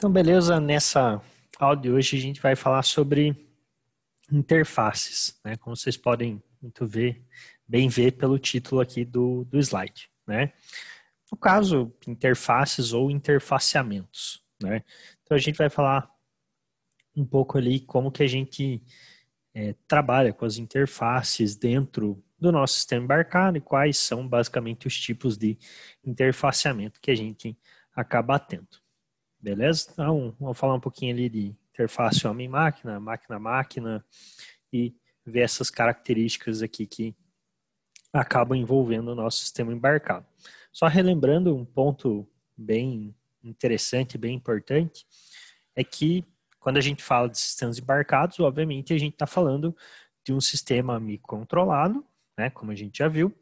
Então, beleza, nessa aula de hoje a gente vai falar sobre interfaces, né? Como vocês podem muito ver, bem ver pelo título aqui do, do slide, né? No caso, interfaces ou interfaceamentos, né? Então, a gente vai falar um pouco ali como que a gente é, trabalha com as interfaces dentro do nosso sistema embarcado e quais são basicamente os tipos de interfaceamento que a gente acaba tendo. Beleza? Então, vamos falar um pouquinho ali de interface homem-máquina, máquina-máquina e ver essas características aqui que acabam envolvendo o nosso sistema embarcado. Só relembrando um ponto bem interessante, bem importante, é que quando a gente fala de sistemas embarcados, obviamente a gente está falando de um sistema microcontrolado, né, como a gente já viu,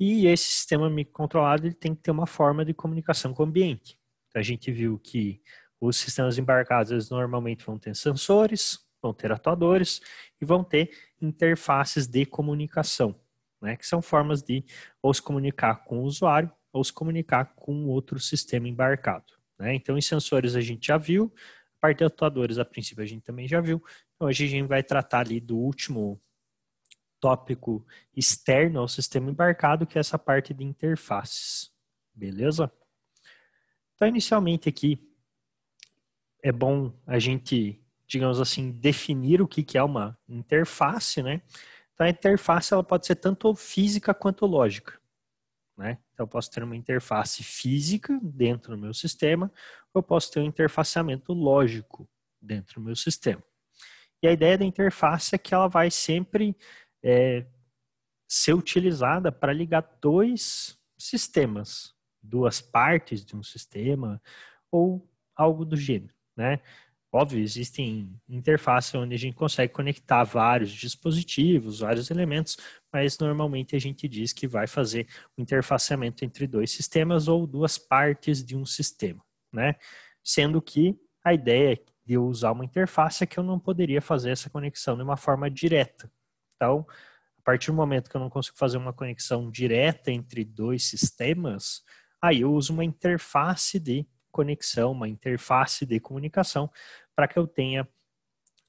e esse sistema microcontrolado ele tem que ter uma forma de comunicação com o ambiente. Então, a gente viu que os sistemas embarcados eles normalmente vão ter sensores, vão ter atuadores e vão ter interfaces de comunicação, né, que são formas de ou se comunicar com o usuário ou se comunicar com outro sistema embarcado. Né? Então, em sensores a gente já viu, a parte de atuadores a princípio a gente também já viu. Então, hoje a gente vai tratar ali do último tópico externo ao sistema embarcado, que é essa parte de interfaces. Beleza? Então, inicialmente aqui, é bom a gente, digamos assim, definir o que, que é uma interface, né? Então, a interface ela pode ser tanto física quanto lógica. Né? Então, eu posso ter uma interface física dentro do meu sistema, ou eu posso ter um interfaceamento lógico dentro do meu sistema. E a ideia da interface é que ela vai sempre é, ser utilizada para ligar dois sistemas, duas partes de um sistema ou algo do gênero, né? Óbvio, existem interfaces onde a gente consegue conectar vários dispositivos, vários elementos, mas normalmente a gente diz que vai fazer o um interfaceamento entre dois sistemas ou duas partes de um sistema, né? Sendo que a ideia de eu usar uma interface é que eu não poderia fazer essa conexão de uma forma direta. Então, a partir do momento que eu não consigo fazer uma conexão direta entre dois sistemas, aí eu uso uma interface de conexão, uma interface de comunicação, para que eu tenha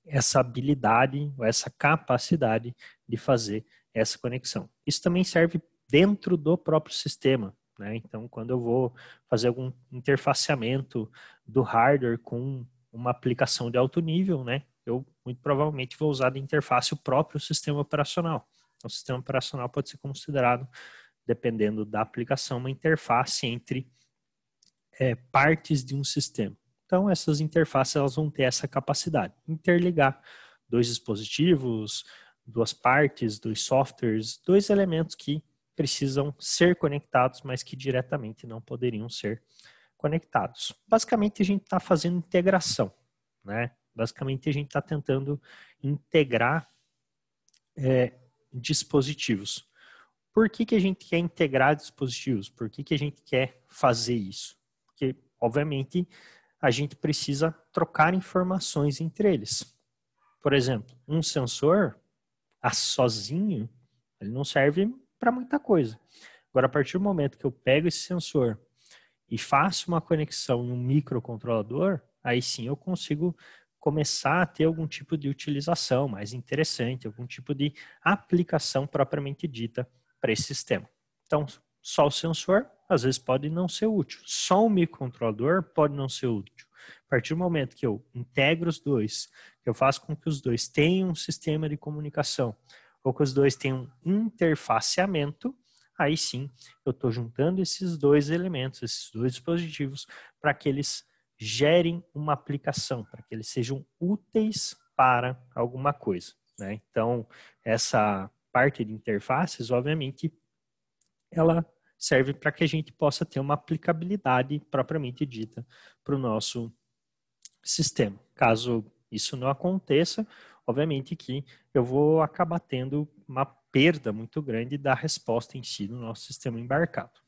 essa habilidade ou essa capacidade de fazer essa conexão. Isso também serve dentro do próprio sistema. Né? Então, quando eu vou fazer algum interfaceamento do hardware com uma aplicação de alto nível, né? eu muito provavelmente vou usar de interface o próprio sistema operacional. Então, o sistema operacional pode ser considerado dependendo da aplicação, uma interface entre é, partes de um sistema. Então, essas interfaces elas vão ter essa capacidade, interligar dois dispositivos, duas partes, dois softwares, dois elementos que precisam ser conectados, mas que diretamente não poderiam ser conectados. Basicamente, a gente está fazendo integração, né? Basicamente, a gente está tentando integrar é, dispositivos. Por que, que a gente quer integrar dispositivos? Por que, que a gente quer fazer isso? Porque, obviamente, a gente precisa trocar informações entre eles. Por exemplo, um sensor ah, sozinho, ele não serve para muita coisa. Agora, a partir do momento que eu pego esse sensor e faço uma conexão em um microcontrolador, aí sim eu consigo começar a ter algum tipo de utilização mais interessante, algum tipo de aplicação propriamente dita para esse sistema. Então, só o sensor às vezes pode não ser útil, só o microcontrolador pode não ser útil. A partir do momento que eu integro os dois, que eu faço com que os dois tenham um sistema de comunicação, ou que os dois tenham um interfaceamento, aí sim eu estou juntando esses dois elementos, esses dois dispositivos, para que eles gerem uma aplicação, para que eles sejam úteis para alguma coisa. Né? Então, essa parte de interfaces, obviamente, ela serve para que a gente possa ter uma aplicabilidade propriamente dita para o nosso sistema. Caso isso não aconteça, obviamente que eu vou acabar tendo uma perda muito grande da resposta em si do nosso sistema embarcado.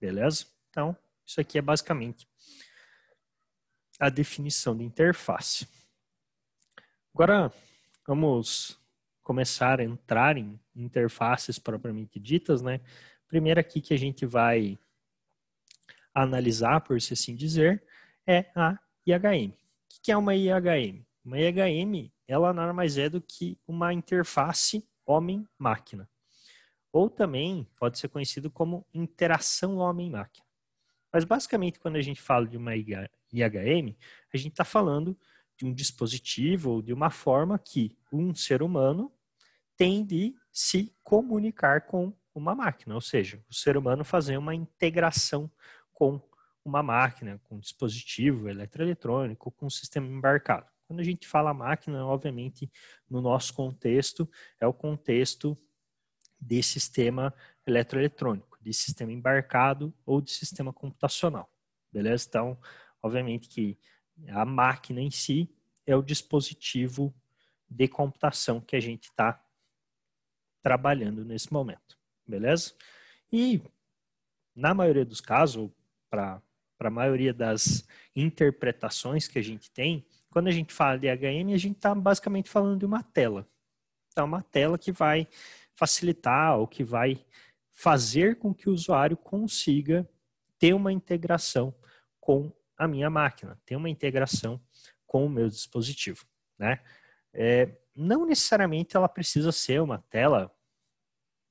Beleza? Então, isso aqui é basicamente a definição de interface. Agora, vamos começar a entrar em interfaces propriamente ditas, né? Primeiro aqui que a gente vai analisar, por se assim dizer, é a IHM. O que é uma IHM? Uma IHM, ela nada mais é do que uma interface homem-máquina. Ou também pode ser conhecido como interação homem-máquina. Mas basicamente, quando a gente fala de uma IHM, a gente está falando de um dispositivo ou de uma forma que um ser humano tem de se comunicar com uma máquina, ou seja, o ser humano fazer uma integração com uma máquina, com um dispositivo eletroeletrônico, com um sistema embarcado. Quando a gente fala máquina, obviamente, no nosso contexto, é o contexto de sistema eletroeletrônico, de sistema embarcado ou de sistema computacional. Beleza? Então, obviamente que a máquina em si é o dispositivo de computação que a gente está trabalhando nesse momento, beleza? E, na maioria dos casos, para a maioria das interpretações que a gente tem, quando a gente fala de HM, a gente está basicamente falando de uma tela. Então, uma tela que vai facilitar ou que vai fazer com que o usuário consiga ter uma integração com a minha máquina, tem uma integração com o meu dispositivo, né? É, não necessariamente ela precisa ser uma tela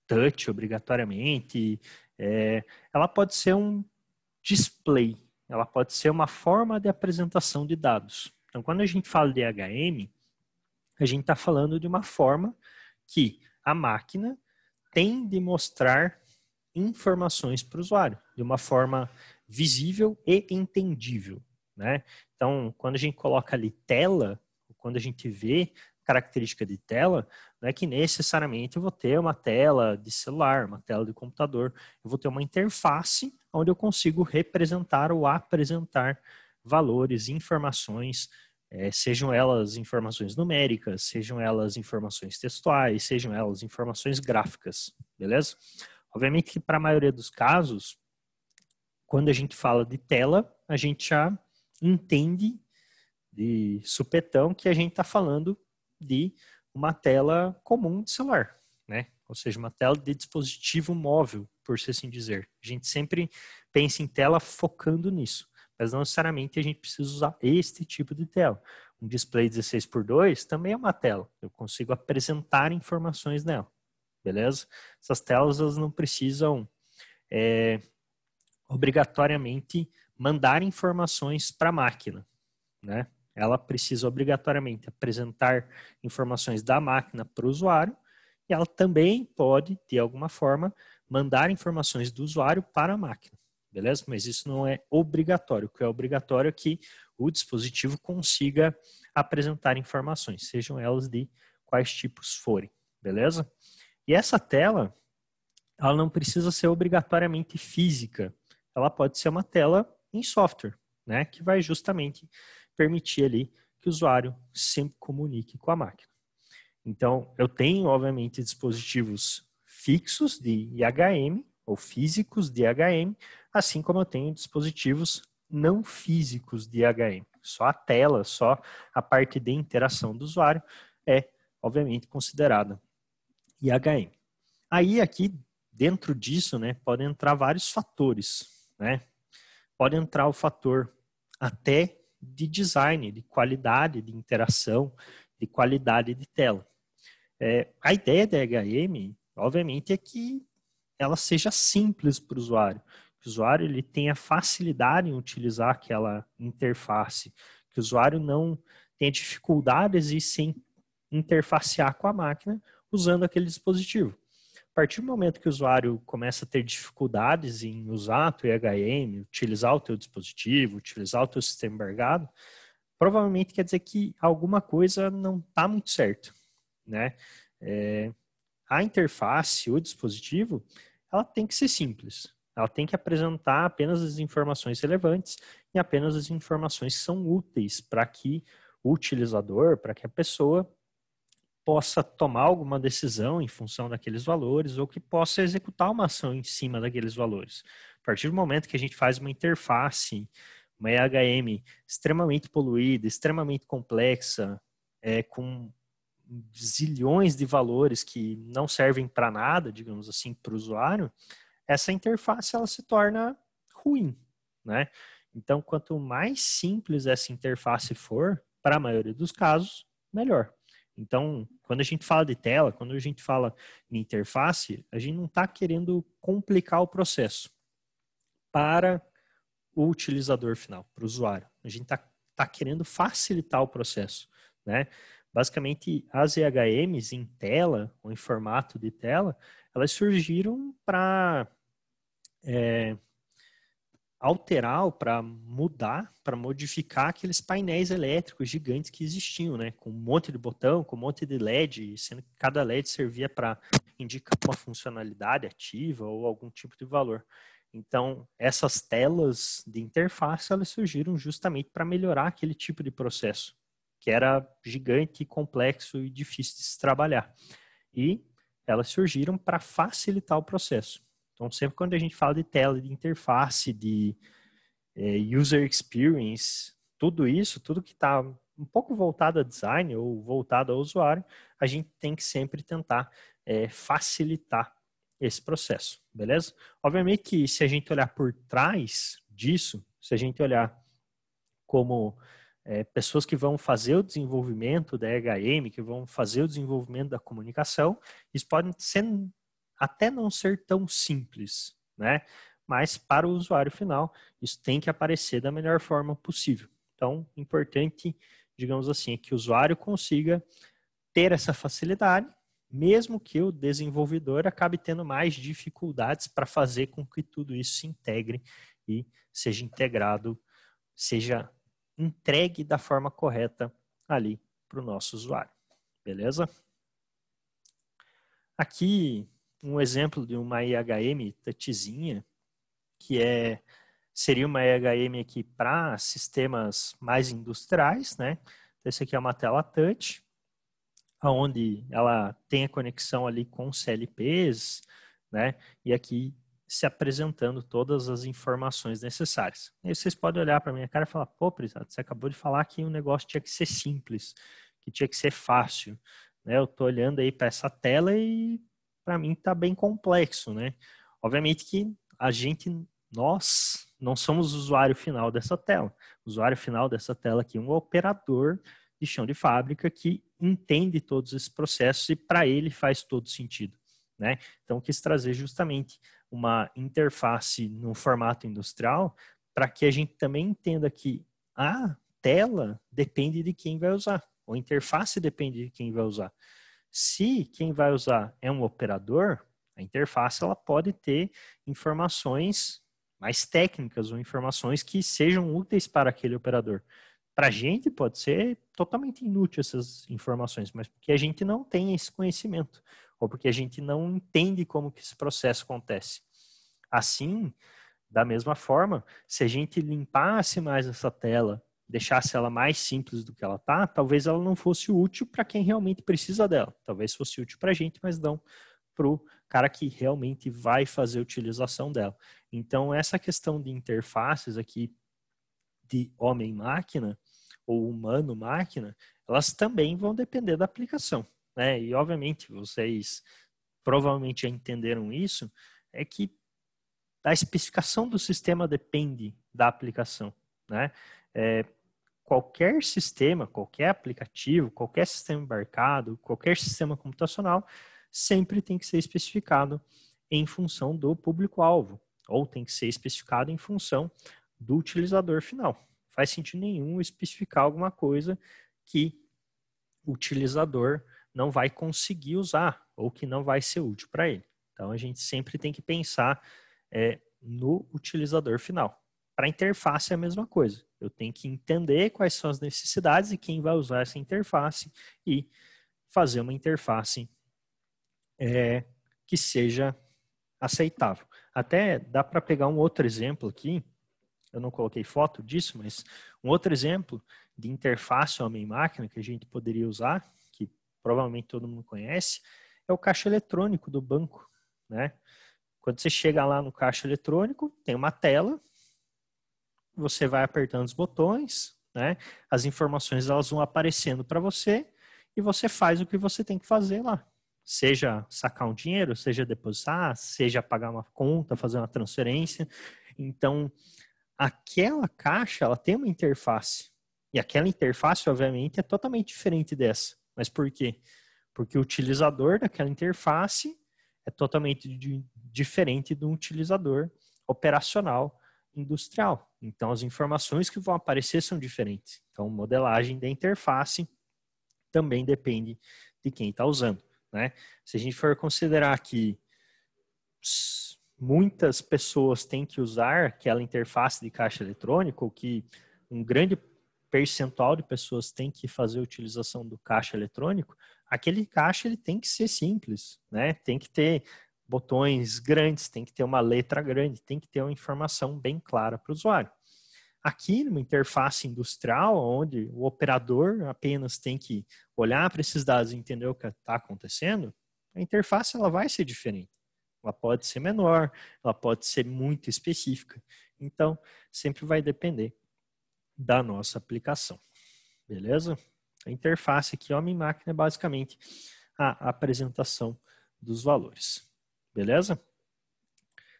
touch obrigatoriamente, é, ela pode ser um display, ela pode ser uma forma de apresentação de dados. Então, quando a gente fala de HM, a gente está falando de uma forma que a máquina tem de mostrar informações para o usuário, de uma forma visível e entendível. Né? Então, quando a gente coloca ali tela, quando a gente vê característica de tela, não é que necessariamente eu vou ter uma tela de celular, uma tela de computador, eu vou ter uma interface onde eu consigo representar ou apresentar valores, informações, é, sejam elas informações numéricas, sejam elas informações textuais, sejam elas informações gráficas, beleza? Obviamente que para a maioria dos casos, quando a gente fala de tela, a gente já entende de supetão que a gente está falando de uma tela comum de celular, né? Ou seja, uma tela de dispositivo móvel, por se assim dizer. A gente sempre pensa em tela focando nisso, mas não necessariamente a gente precisa usar este tipo de tela. Um display 16 por 2 também é uma tela. Eu consigo apresentar informações nela, beleza? Essas telas elas não precisam é, obrigatoriamente mandar informações para a máquina, né? Ela precisa obrigatoriamente apresentar informações da máquina para o usuário e ela também pode, de alguma forma, mandar informações do usuário para a máquina, beleza? Mas isso não é obrigatório. O que é obrigatório é que o dispositivo consiga apresentar informações, sejam elas de quais tipos forem, beleza? E essa tela, ela não precisa ser obrigatoriamente física, ela pode ser uma tela em software, né? Que vai justamente permitir ali que o usuário sempre comunique com a máquina. Então, eu tenho, obviamente, dispositivos fixos de IHM ou físicos de IHM, assim como eu tenho dispositivos não físicos de IHM. Só a tela, só a parte de interação do usuário é, obviamente, considerada IHM. Aí, aqui, dentro disso, né, podem entrar vários fatores né? Pode entrar o fator até de design, de qualidade de interação, de qualidade de tela. É, a ideia da HM, obviamente, é que ela seja simples para o usuário, que o usuário ele tenha facilidade em utilizar aquela interface, que o usuário não tenha dificuldades em se interfacear com a máquina usando aquele dispositivo. A partir do momento que o usuário começa a ter dificuldades em usar a tua IHM, utilizar o teu dispositivo, utilizar o teu sistema embargado, provavelmente quer dizer que alguma coisa não está muito certo, né? É, a interface, o dispositivo, ela tem que ser simples. Ela tem que apresentar apenas as informações relevantes e apenas as informações que são úteis para que o utilizador, para que a pessoa possa tomar alguma decisão em função daqueles valores ou que possa executar uma ação em cima daqueles valores. A partir do momento que a gente faz uma interface, uma EHM extremamente poluída, extremamente complexa, é, com zilhões de valores que não servem para nada, digamos assim, para o usuário, essa interface ela se torna ruim, né? Então, quanto mais simples essa interface for, para a maioria dos casos, melhor. Então, quando a gente fala de tela, quando a gente fala de interface, a gente não está querendo complicar o processo para o utilizador final, para o usuário. A gente está tá querendo facilitar o processo, né? Basicamente, as EHMs em tela ou em formato de tela, elas surgiram para é, eh, alterar ou para mudar, para modificar aqueles painéis elétricos gigantes que existiam, né? Com um monte de botão, com um monte de LED, sendo que cada LED servia para indicar uma funcionalidade ativa ou algum tipo de valor. Então, essas telas de interface, elas surgiram justamente para melhorar aquele tipo de processo, que era gigante, complexo e difícil de se trabalhar. E elas surgiram para facilitar o processo. Então, sempre quando a gente fala de tela, de interface, de é, user experience, tudo isso, tudo que está um pouco voltado a design ou voltado ao usuário, a gente tem que sempre tentar é, facilitar esse processo, beleza? Obviamente que se a gente olhar por trás disso, se a gente olhar como é, pessoas que vão fazer o desenvolvimento da HM, que vão fazer o desenvolvimento da comunicação, isso pode ser até não ser tão simples, né? Mas para o usuário final, isso tem que aparecer da melhor forma possível. Então, importante, digamos assim, é que o usuário consiga ter essa facilidade, mesmo que o desenvolvedor acabe tendo mais dificuldades para fazer com que tudo isso se integre e seja integrado, seja entregue da forma correta ali para o nosso usuário. Beleza? Aqui um exemplo de uma IHM touchzinha, que é seria uma IHM aqui para sistemas mais industriais, né? Então, essa aqui é uma tela touch, aonde ela tem a conexão ali com CLPs, né? E aqui se apresentando todas as informações necessárias. E vocês podem olhar para minha cara e falar, pô, Prisato, você acabou de falar que o um negócio tinha que ser simples, que tinha que ser fácil. Né? Eu estou olhando aí para essa tela e para mim está bem complexo, né? Obviamente que a gente, nós, não somos usuário final dessa tela. O usuário final dessa tela aqui é um operador de chão de fábrica que entende todos esses processos e para ele faz todo sentido, né? Então quis trazer justamente uma interface no formato industrial para que a gente também entenda que a tela depende de quem vai usar, ou a interface depende de quem vai usar. Se quem vai usar é um operador, a interface ela pode ter informações mais técnicas ou informações que sejam úteis para aquele operador. Para a gente pode ser totalmente inútil essas informações, mas porque a gente não tem esse conhecimento ou porque a gente não entende como que esse processo acontece. Assim, da mesma forma, se a gente limpasse mais essa tela, deixasse ela mais simples do que ela tá, talvez ela não fosse útil para quem realmente precisa dela. Talvez fosse útil para a gente, mas não para o cara que realmente vai fazer utilização dela. Então, essa questão de interfaces aqui de homem-máquina ou humano-máquina, elas também vão depender da aplicação. Né? E, obviamente, vocês provavelmente já entenderam isso, é que a especificação do sistema depende da aplicação. Né? É, qualquer sistema, qualquer aplicativo, qualquer sistema embarcado, qualquer sistema computacional, sempre tem que ser especificado em função do público-alvo, ou tem que ser especificado em função do utilizador final. faz sentido nenhum especificar alguma coisa que o utilizador não vai conseguir usar ou que não vai ser útil para ele. Então a gente sempre tem que pensar é, no utilizador final. Para a interface é a mesma coisa eu tenho que entender quais são as necessidades e quem vai usar essa interface e fazer uma interface é, que seja aceitável. Até dá para pegar um outro exemplo aqui, eu não coloquei foto disso, mas um outro exemplo de interface homem-máquina que a gente poderia usar, que provavelmente todo mundo conhece, é o caixa eletrônico do banco. Né? Quando você chega lá no caixa eletrônico, tem uma tela você vai apertando os botões, né? As informações elas vão aparecendo para você e você faz o que você tem que fazer lá. Seja sacar um dinheiro, seja depositar, seja pagar uma conta, fazer uma transferência. Então, aquela caixa, ela tem uma interface. E aquela interface, obviamente, é totalmente diferente dessa. Mas por quê? Porque o utilizador daquela interface é totalmente diferente do utilizador operacional industrial. Então, as informações que vão aparecer são diferentes. Então, modelagem da interface também depende de quem está usando. Né? Se a gente for considerar que muitas pessoas têm que usar aquela interface de caixa eletrônico, ou que um grande percentual de pessoas tem que fazer utilização do caixa eletrônico, aquele caixa ele tem que ser simples, né? Tem que ter botões grandes, tem que ter uma letra grande, tem que ter uma informação bem clara para o usuário. Aqui, numa interface industrial, onde o operador apenas tem que olhar para esses dados e entender o que está acontecendo, a interface ela vai ser diferente. Ela pode ser menor, ela pode ser muito específica. Então, sempre vai depender da nossa aplicação. Beleza? A interface aqui, homem-máquina, é basicamente a apresentação dos valores. Beleza?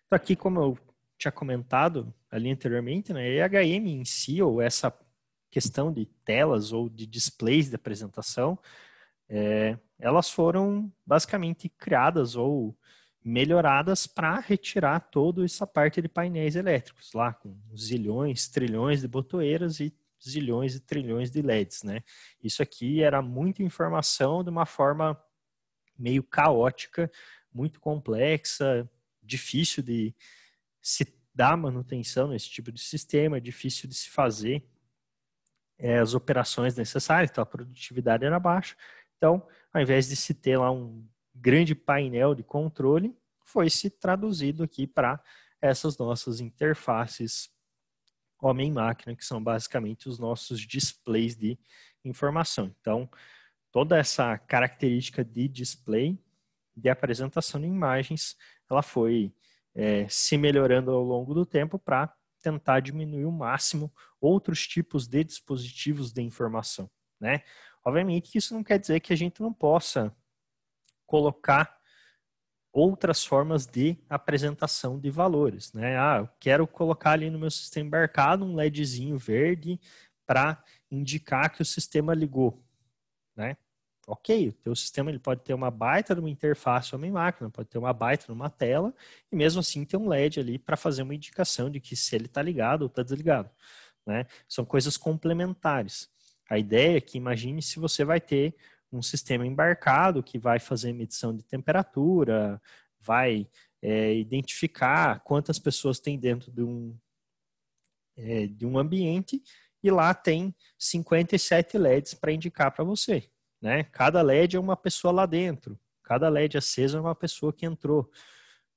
Então, aqui, como eu tinha comentado ali anteriormente, né, a EHM em si, ou essa questão de telas ou de displays de apresentação, é, elas foram basicamente criadas ou melhoradas para retirar toda essa parte de painéis elétricos, lá com zilhões, trilhões de botoeiras e zilhões e trilhões de LEDs, né? Isso aqui era muita informação de uma forma meio caótica muito complexa, difícil de se dar manutenção nesse tipo de sistema, difícil de se fazer é, as operações necessárias, então a produtividade era baixa. Então, ao invés de se ter lá um grande painel de controle, foi se traduzido aqui para essas nossas interfaces homem-máquina, que são basicamente os nossos displays de informação. Então, toda essa característica de display de apresentação de imagens, ela foi é, se melhorando ao longo do tempo para tentar diminuir o máximo outros tipos de dispositivos de informação, né? Obviamente que isso não quer dizer que a gente não possa colocar outras formas de apresentação de valores, né? Ah, eu quero colocar ali no meu sistema embarcado um LEDzinho verde para indicar que o sistema ligou, né? ok, o teu sistema ele pode ter uma baita numa interface homem-máquina, pode ter uma baita numa tela, e mesmo assim ter um LED ali para fazer uma indicação de que se ele está ligado ou está desligado. Né? São coisas complementares. A ideia é que imagine se você vai ter um sistema embarcado que vai fazer medição de temperatura, vai é, identificar quantas pessoas tem dentro de um, é, de um ambiente e lá tem 57 LEDs para indicar para você. Né? Cada LED é uma pessoa lá dentro. Cada LED acesa é uma pessoa que entrou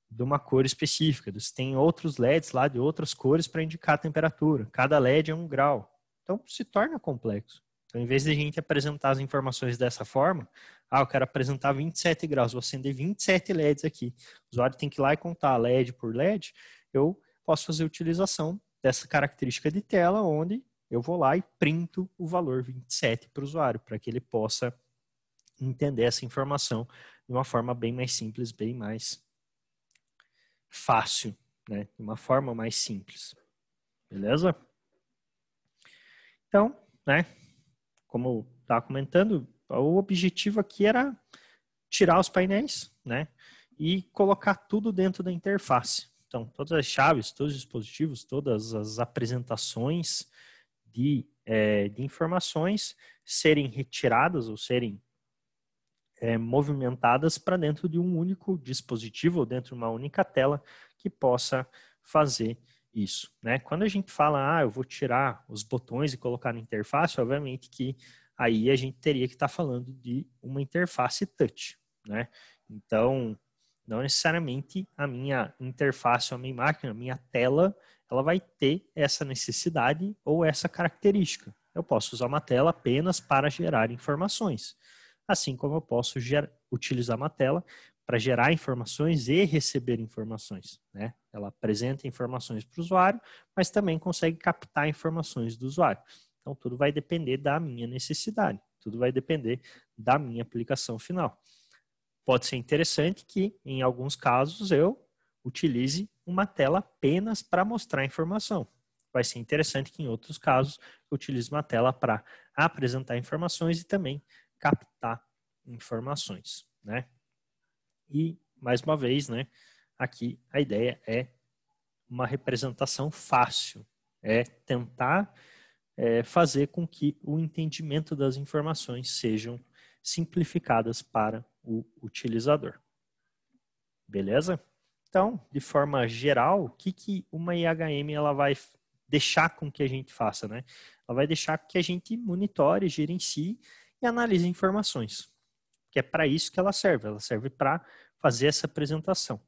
de uma cor específica. Você tem outros LEDs lá de outras cores para indicar a temperatura. Cada LED é um grau. Então se torna complexo. Então, em vez de a gente apresentar as informações dessa forma, ah, eu quero apresentar 27 graus, vou acender 27 LEDs aqui. O usuário tem que ir lá e contar LED por LED. Eu posso fazer utilização dessa característica de tela, onde eu vou lá e printo o valor 27 para o usuário, para que ele possa entender essa informação de uma forma bem mais simples, bem mais fácil, né? De uma forma mais simples. Beleza? Então, né? Como eu estava comentando, o objetivo aqui era tirar os painéis, né? E colocar tudo dentro da interface. Então, todas as chaves, todos os dispositivos, todas as apresentações, de, é, de informações serem retiradas ou serem é, movimentadas para dentro de um único dispositivo ou dentro de uma única tela que possa fazer isso. Né? Quando a gente fala, ah, eu vou tirar os botões e colocar na interface, obviamente que aí a gente teria que estar tá falando de uma interface touch. Né? Então, não necessariamente a minha interface, a minha máquina, a minha tela, ela vai ter essa necessidade ou essa característica. Eu posso usar uma tela apenas para gerar informações, assim como eu posso utilizar uma tela para gerar informações e receber informações. Né? Ela apresenta informações para o usuário, mas também consegue captar informações do usuário. Então, tudo vai depender da minha necessidade, tudo vai depender da minha aplicação final. Pode ser interessante que, em alguns casos, eu utilize uma tela apenas para mostrar a informação. Vai ser interessante que, em outros casos, eu utilize uma tela para apresentar informações e também captar informações, né? E, mais uma vez, né, aqui a ideia é uma representação fácil, é tentar é, fazer com que o entendimento das informações sejam simplificadas para o utilizador. Beleza? Então, de forma geral, o que, que uma IHM ela vai deixar com que a gente faça, né? Ela vai deixar que a gente monitore, gerencie e analise informações. Que é para isso que ela serve. Ela serve para fazer essa apresentação,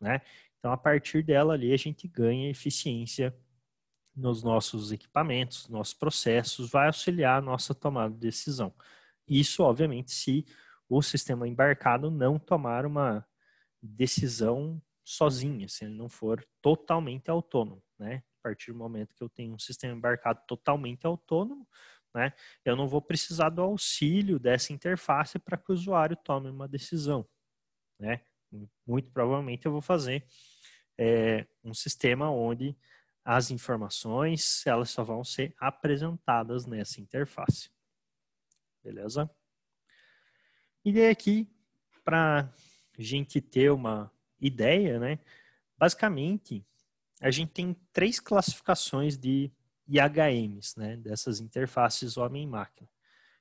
né? Então, a partir dela ali, a gente ganha eficiência nos nossos equipamentos, nossos processos, vai auxiliar a nossa tomada de decisão. Isso, obviamente, se o sistema embarcado não tomar uma decisão sozinha, se ele não for totalmente autônomo, né? A partir do momento que eu tenho um sistema embarcado totalmente autônomo, né? Eu não vou precisar do auxílio dessa interface para que o usuário tome uma decisão, né? Muito provavelmente eu vou fazer é, um sistema onde as informações elas só vão ser apresentadas nessa interface. Beleza? E daí aqui, para gente ter uma ideia, né? Basicamente, a gente tem três classificações de IHMs, né? Dessas interfaces homem-máquina,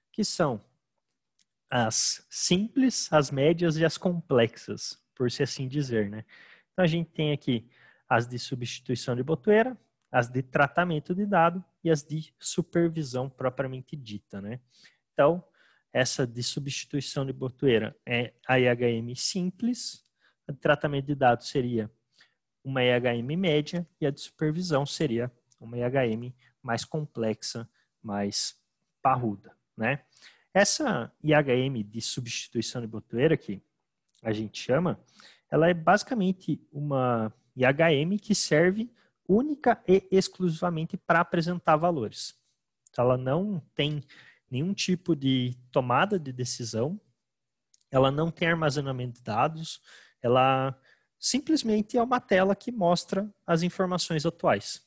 que são as simples, as médias e as complexas, por se assim dizer, né? Então a gente tem aqui as de substituição de botoeira, as de tratamento de dado e as de supervisão propriamente dita, né? Então, essa de substituição de botoeira é a IHM simples, a de tratamento de dados seria uma IHM média e a de supervisão seria uma IHM mais complexa, mais parruda, né? Essa IHM de substituição de botoeira que a gente chama, ela é basicamente uma IHM que serve única e exclusivamente para apresentar valores. Ela não tem nenhum tipo de tomada de decisão, ela não tem armazenamento de dados, ela simplesmente é uma tela que mostra as informações atuais.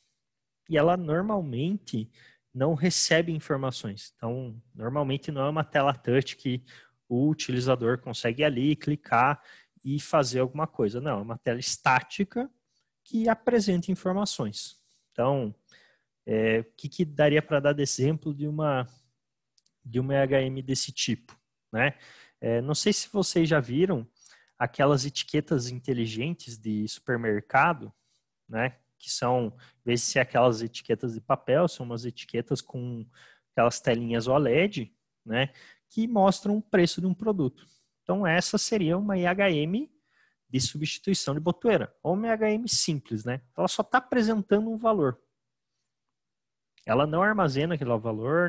E ela normalmente não recebe informações. Então, normalmente não é uma tela touch que o utilizador consegue ali clicar e fazer alguma coisa. Não, é uma tela estática que apresenta informações. Então, é, o que, que daria para dar de exemplo de uma de uma EHM desse tipo, né? É, não sei se vocês já viram aquelas etiquetas inteligentes de supermercado, né? Que são, em se aquelas etiquetas de papel, são umas etiquetas com aquelas telinhas OLED, né? Que mostram o preço de um produto. Então, essa seria uma IHM de substituição de botoeira, ou uma IHM simples, né? Ela só está apresentando um valor. Ela não armazena aquele valor,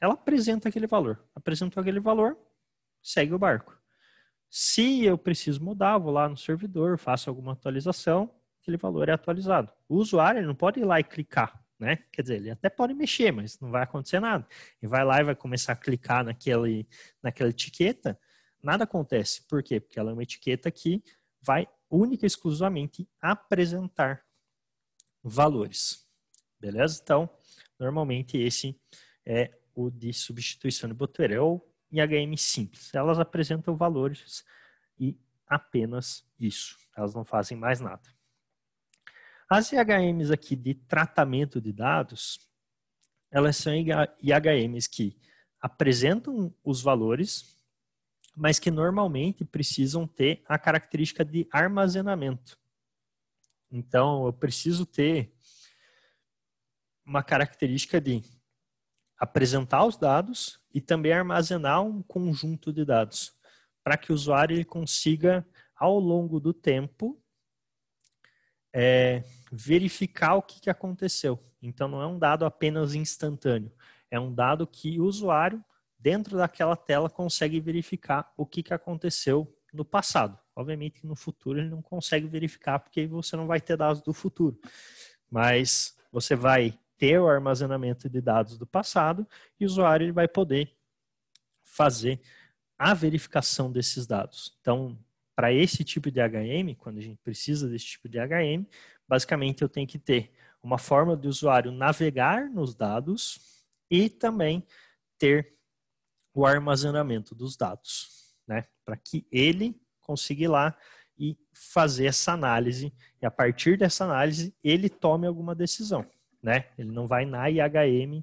ela apresenta aquele valor. Apresentou aquele valor, segue o barco. Se eu preciso mudar, vou lá no servidor, faço alguma atualização, aquele valor é atualizado. O usuário não pode ir lá e clicar, né? Quer dizer, ele até pode mexer, mas não vai acontecer nada. Ele vai lá e vai começar a clicar naquele, naquela etiqueta, nada acontece. Por quê? Porque ela é uma etiqueta que vai única e exclusivamente apresentar valores. Beleza? Então, normalmente esse é o de substituição de Botterel e HM simples. Elas apresentam valores e apenas isso. Elas não fazem mais nada. As IHMs aqui de tratamento de dados, elas são IHMs que apresentam os valores, mas que normalmente precisam ter a característica de armazenamento. Então, eu preciso ter uma característica de apresentar os dados e também armazenar um conjunto de dados para que o usuário ele consiga, ao longo do tempo, é, verificar o que, que aconteceu. Então, não é um dado apenas instantâneo, é um dado que o usuário, dentro daquela tela, consegue verificar o que, que aconteceu no passado. Obviamente, no futuro ele não consegue verificar, porque você não vai ter dados do futuro. Mas você vai ter o armazenamento de dados do passado e o usuário ele vai poder fazer a verificação desses dados. Então, para esse tipo de HM, quando a gente precisa desse tipo de HM, basicamente eu tenho que ter uma forma do usuário navegar nos dados e também ter o armazenamento dos dados, né? Para que ele consiga ir lá e fazer essa análise e a partir dessa análise ele tome alguma decisão né? Ele não vai na IHM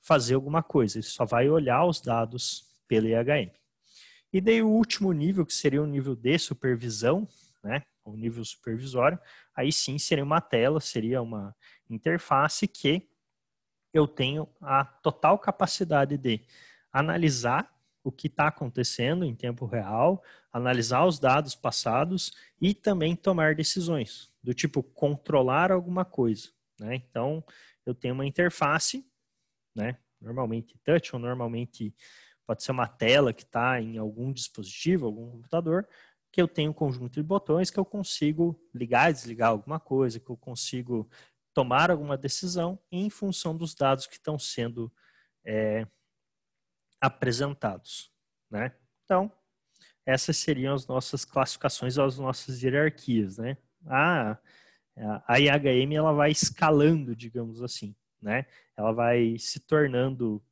fazer alguma coisa, ele só vai olhar os dados pela IHM. E daí o último nível, que seria o nível de supervisão, né? O nível supervisório, aí sim seria uma tela, seria uma interface que eu tenho a total capacidade de analisar o que está acontecendo em tempo real, analisar os dados passados e também tomar decisões, do tipo controlar alguma coisa. Né? Então, eu tenho uma interface, né? normalmente touch, ou normalmente pode ser uma tela que está em algum dispositivo, algum computador, que eu tenho um conjunto de botões que eu consigo ligar e desligar alguma coisa, que eu consigo tomar alguma decisão em função dos dados que estão sendo é, apresentados. Né? Então, essas seriam as nossas classificações, as nossas hierarquias. Né? Ah, a IHM ela vai escalando, digamos assim, né? Ela vai se tornando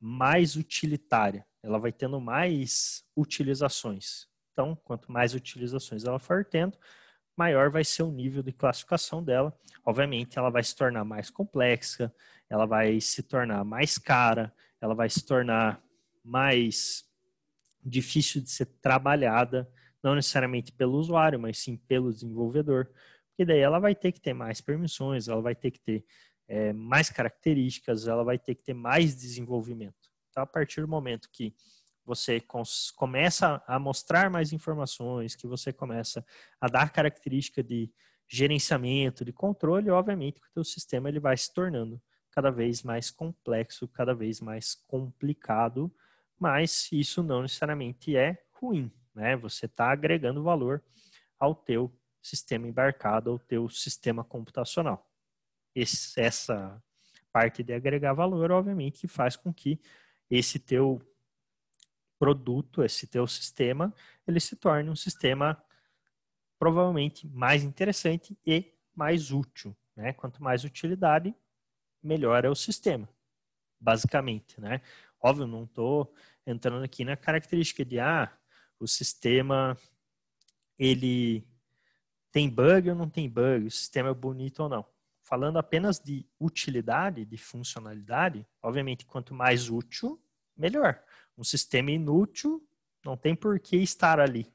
mais utilitária, ela vai tendo mais utilizações. Então, quanto mais utilizações ela for tendo, maior vai ser o nível de classificação dela. Obviamente, ela vai se tornar mais complexa, ela vai se tornar mais cara, ela vai se tornar mais difícil de ser trabalhada não necessariamente pelo usuário, mas sim pelo desenvolvedor, porque daí ela vai ter que ter mais permissões, ela vai ter que ter é, mais características, ela vai ter que ter mais desenvolvimento. Então, a partir do momento que você começa a mostrar mais informações, que você começa a dar característica de gerenciamento, de controle, obviamente que o teu sistema ele vai se tornando cada vez mais complexo, cada vez mais complicado, mas isso não necessariamente é ruim né? Você está agregando valor ao teu sistema embarcado, ao teu sistema computacional. Esse, essa parte de agregar valor, obviamente, que faz com que esse teu produto, esse teu sistema, ele se torne um sistema provavelmente mais interessante e mais útil. Né? Quanto mais utilidade, melhor é o sistema, basicamente. Né? Óbvio, não estou entrando aqui na característica de ah, o sistema ele tem bug ou não tem bug, o sistema é bonito ou não. Falando apenas de utilidade, de funcionalidade, obviamente quanto mais útil, melhor. Um sistema inútil não tem por que estar ali,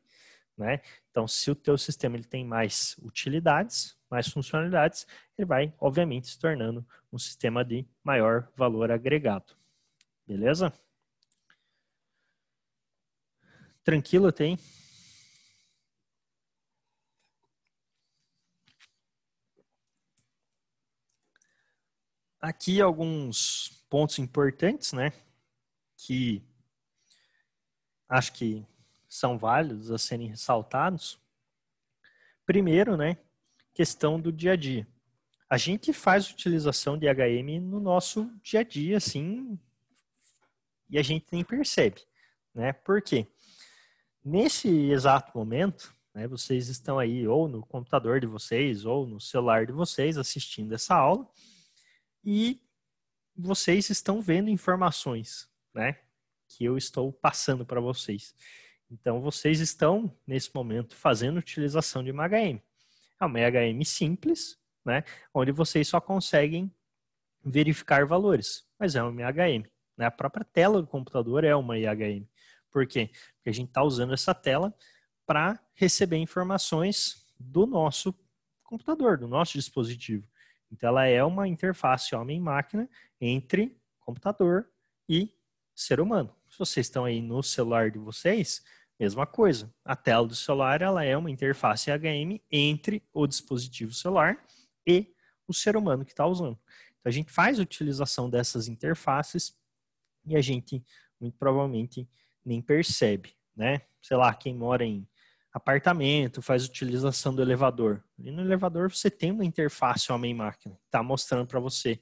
né? Então, se o teu sistema ele tem mais utilidades, mais funcionalidades, ele vai, obviamente, se tornando um sistema de maior valor agregado. Beleza? tranquilo tem Aqui alguns pontos importantes, né? Que acho que são válidos a serem ressaltados. Primeiro, né? Questão do dia a dia. A gente faz utilização de HM no nosso dia a dia, assim, e a gente nem percebe, né? Por quê? Nesse exato momento, né, vocês estão aí ou no computador de vocês ou no celular de vocês assistindo essa aula e vocês estão vendo informações, né, que eu estou passando para vocês. Então vocês estão nesse momento fazendo utilização de uma HM. É uma HM simples, né, onde vocês só conseguem verificar valores, mas é uma HM. Né? A própria tela do computador é uma IHM. Por quê? Porque a gente está usando essa tela para receber informações do nosso computador, do nosso dispositivo. Então, ela é uma interface homem-máquina entre computador e ser humano. Se vocês estão aí no celular de vocês, mesma coisa. A tela do celular ela é uma interface HM entre o dispositivo celular e o ser humano que está usando. Então, a gente faz utilização dessas interfaces e a gente, muito provavelmente, nem percebe, né? Sei lá, quem mora em apartamento, faz utilização do elevador. E no elevador você tem uma interface homem-máquina, está mostrando para você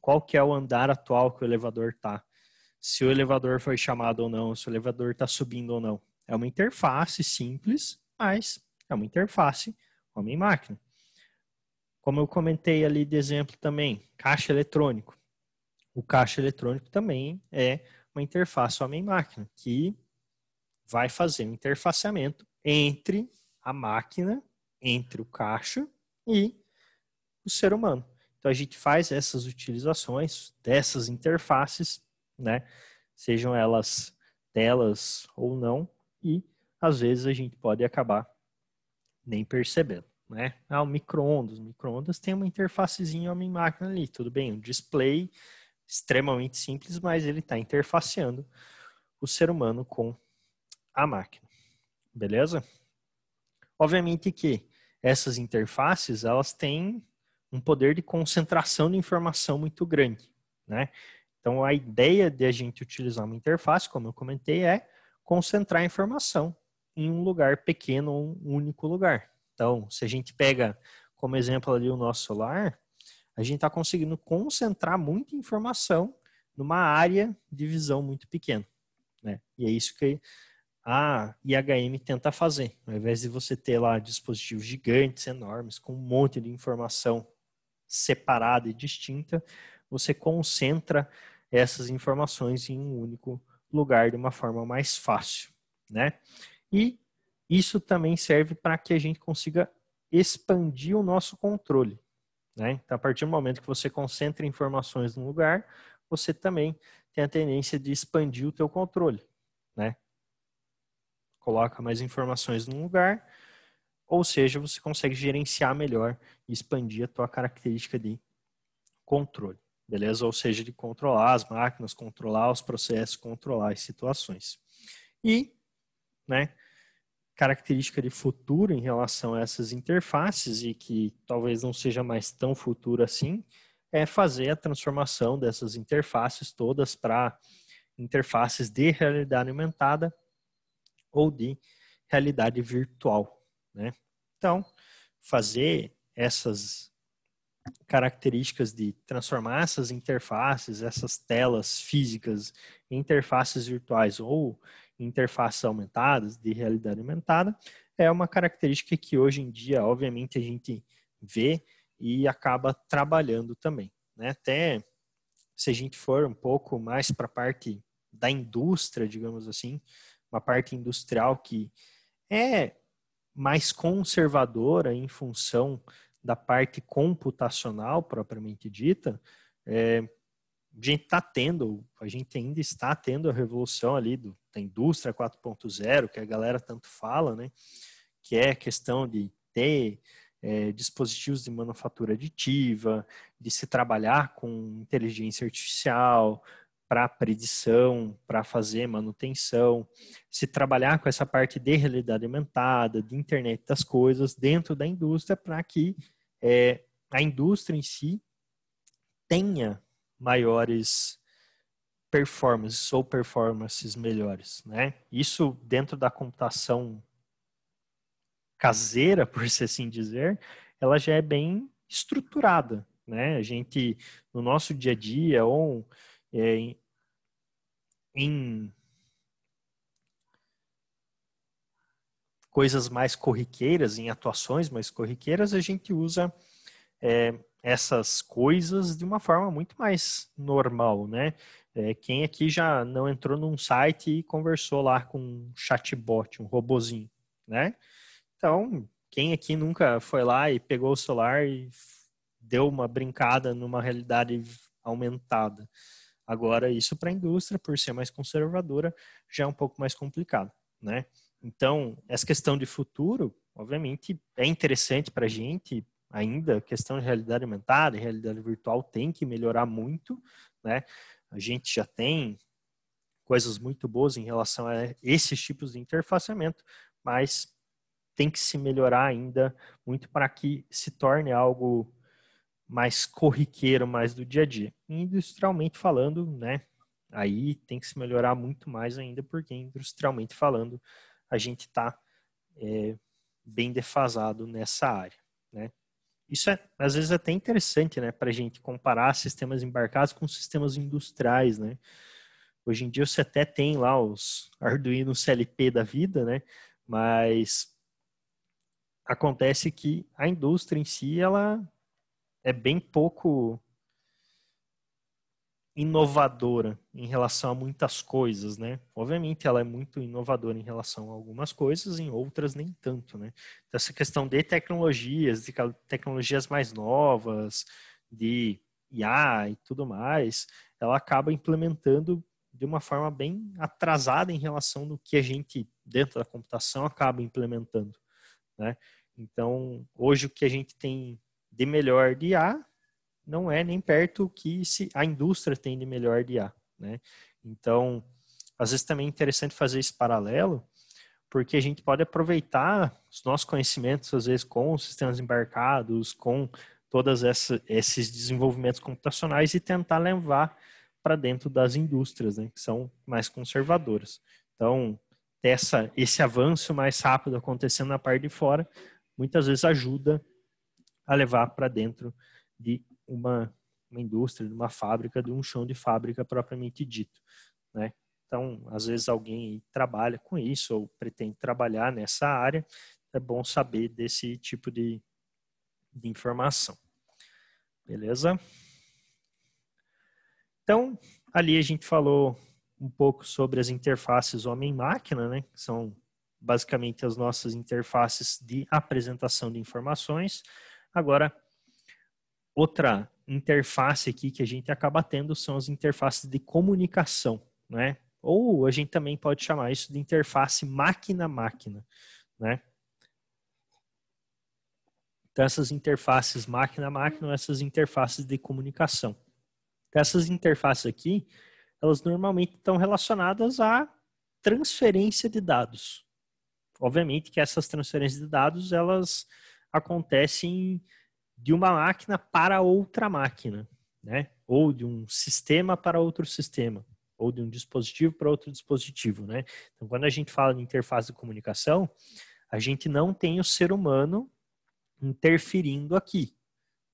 qual que é o andar atual que o elevador está, se o elevador foi chamado ou não, se o elevador está subindo ou não. É uma interface simples, mas é uma interface homem-máquina. Como eu comentei ali de exemplo também, caixa eletrônico. O caixa eletrônico também é uma interface homem-máquina, que vai fazer o um interfaceamento entre a máquina, entre o caixa e o ser humano. Então a gente faz essas utilizações dessas interfaces, né? Sejam elas telas ou não, e às vezes a gente pode acabar nem percebendo, né? Ah, o micro-ondas. micro-ondas tem uma interfacezinha homem-máquina ali, tudo bem, um display extremamente simples, mas ele está interfaceando o ser humano com a máquina. Beleza? Obviamente que essas interfaces, elas têm um poder de concentração de informação muito grande, né? Então, a ideia de a gente utilizar uma interface, como eu comentei, é concentrar a informação em um lugar pequeno, um único lugar. Então, se a gente pega como exemplo ali o nosso celular, a gente está conseguindo concentrar muita informação numa área de visão muito pequena. Né? E é isso que a IHM tenta fazer. Ao invés de você ter lá dispositivos gigantes, enormes, com um monte de informação separada e distinta, você concentra essas informações em um único lugar de uma forma mais fácil. Né? E isso também serve para que a gente consiga expandir o nosso controle. Né? Então, a partir do momento que você concentra informações num lugar, você também tem a tendência de expandir o teu controle. Né? Coloca mais informações num lugar, ou seja, você consegue gerenciar melhor e expandir a tua característica de controle, beleza? Ou seja, de controlar as máquinas, controlar os processos, controlar as situações. E, né, característica de futuro em relação a essas interfaces e que talvez não seja mais tão futuro assim, é fazer a transformação dessas interfaces todas para interfaces de realidade aumentada ou de realidade virtual, né? Então, fazer essas características de transformar essas interfaces, essas telas físicas em interfaces virtuais ou interface aumentadas, de realidade aumentada, é uma característica que hoje em dia, obviamente, a gente vê e acaba trabalhando também. Né? Até se a gente for um pouco mais para a parte da indústria, digamos assim, uma parte industrial que é mais conservadora em função da parte computacional propriamente dita, é, a gente está tendo, a gente ainda está tendo a revolução ali do, da indústria 4.0, que a galera tanto fala, né? Que é a questão de ter é, dispositivos de manufatura aditiva, de se trabalhar com inteligência artificial para predição, para fazer manutenção, se trabalhar com essa parte de realidade aumentada, de internet das coisas dentro da indústria para que é, a indústria em si tenha maiores performances ou performances melhores, né? Isso dentro da computação caseira, por se assim dizer, ela já é bem estruturada, né? A gente no nosso dia a dia ou é, em coisas mais corriqueiras, em atuações mais corriqueiras, a gente usa é, essas coisas de uma forma muito mais normal, né? É, quem aqui já não entrou num site e conversou lá com um chatbot, um robozinho, né? Então, quem aqui nunca foi lá e pegou o celular e deu uma brincada numa realidade aumentada? Agora, isso para a indústria, por ser mais conservadora, já é um pouco mais complicado, né? Então, essa questão de futuro, obviamente, é interessante para a gente, ainda, questão de realidade aumentada e realidade virtual tem que melhorar muito, né? A gente já tem coisas muito boas em relação a esses tipos de interfaceamento, mas tem que se melhorar ainda muito para que se torne algo mais corriqueiro, mais do dia a dia. Industrialmente falando, né? Aí tem que se melhorar muito mais ainda, porque industrialmente falando, a gente está é, eh, bem defasado nessa área, né? Isso é, às vezes, até interessante, né, para a gente comparar sistemas embarcados com sistemas industriais, né? Hoje em dia você até tem lá os Arduino CLP da vida, né? Mas acontece que a indústria em si, ela é bem pouco inovadora em relação a muitas coisas, né? Obviamente ela é muito inovadora em relação a algumas coisas, em outras nem tanto, né? Então, essa questão de tecnologias, de tecnologias mais novas, de IA e tudo mais, ela acaba implementando de uma forma bem atrasada em relação do que a gente dentro da computação acaba implementando, né? Então, hoje o que a gente tem de melhor de IA não é nem perto o que se, a indústria tem de melhor de IA, né? Então, às vezes também é interessante fazer esse paralelo, porque a gente pode aproveitar os nossos conhecimentos, às vezes, com sistemas embarcados, com todos esses desenvolvimentos computacionais e tentar levar para dentro das indústrias, né, que são mais conservadoras. Então, essa, esse avanço mais rápido acontecendo na parte de fora, muitas vezes ajuda a levar para dentro de uma, uma indústria, de uma fábrica, de um chão de fábrica propriamente dito, né? Então, às vezes alguém trabalha com isso ou pretende trabalhar nessa área, é bom saber desse tipo de, de informação. Beleza? Então, ali a gente falou um pouco sobre as interfaces homem-máquina, né? Que são basicamente as nossas interfaces de apresentação de informações. Agora, outra interface aqui que a gente acaba tendo são as interfaces de comunicação, né? Ou a gente também pode chamar isso de interface máquina-máquina, né? Então, essas interfaces máquina-máquina, essas interfaces de comunicação. Então, essas interfaces aqui, elas normalmente estão relacionadas à transferência de dados. Obviamente que essas transferências de dados, elas acontecem de uma máquina para outra máquina, né? Ou de um sistema para outro sistema, ou de um dispositivo para outro dispositivo, né? Então, quando a gente fala de interface de comunicação, a gente não tem o ser humano interferindo aqui,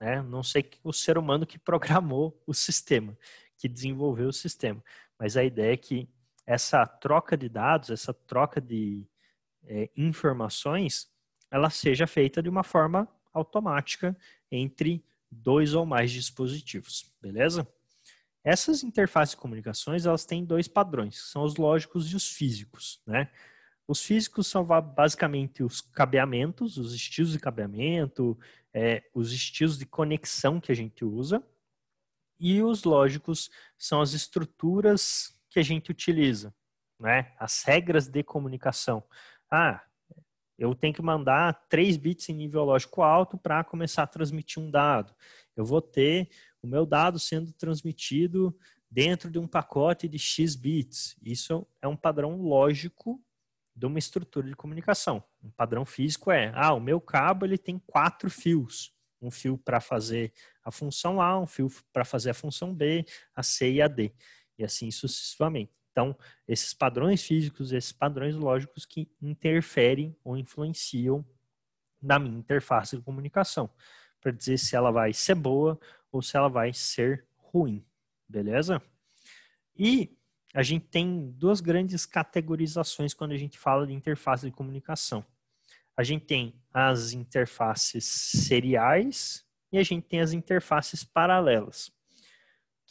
né? Não sei o ser humano que programou o sistema, que desenvolveu o sistema, mas a ideia é que essa troca de dados, essa troca de é, informações, ela seja feita de uma forma automática entre dois ou mais dispositivos, beleza? Essas interfaces de comunicações, elas têm dois padrões, que são os lógicos e os físicos, né? Os físicos são basicamente os cabeamentos, os estilos de cabeamento, é, os estilos de conexão que a gente usa, e os lógicos são as estruturas que a gente utiliza, né? As regras de comunicação. Ah, eu tenho que mandar 3 bits em nível lógico alto para começar a transmitir um dado. Eu vou ter o meu dado sendo transmitido dentro de um pacote de X bits. Isso é um padrão lógico de uma estrutura de comunicação. Um padrão físico é, ah, o meu cabo ele tem quatro fios. Um fio para fazer a função A, um fio para fazer a função B, a C e a D. E assim sucessivamente. Então, esses padrões físicos, esses padrões lógicos que interferem ou influenciam na minha interface de comunicação, para dizer se ela vai ser boa ou se ela vai ser ruim, beleza? E a gente tem duas grandes categorizações quando a gente fala de interface de comunicação. A gente tem as interfaces seriais e a gente tem as interfaces paralelas.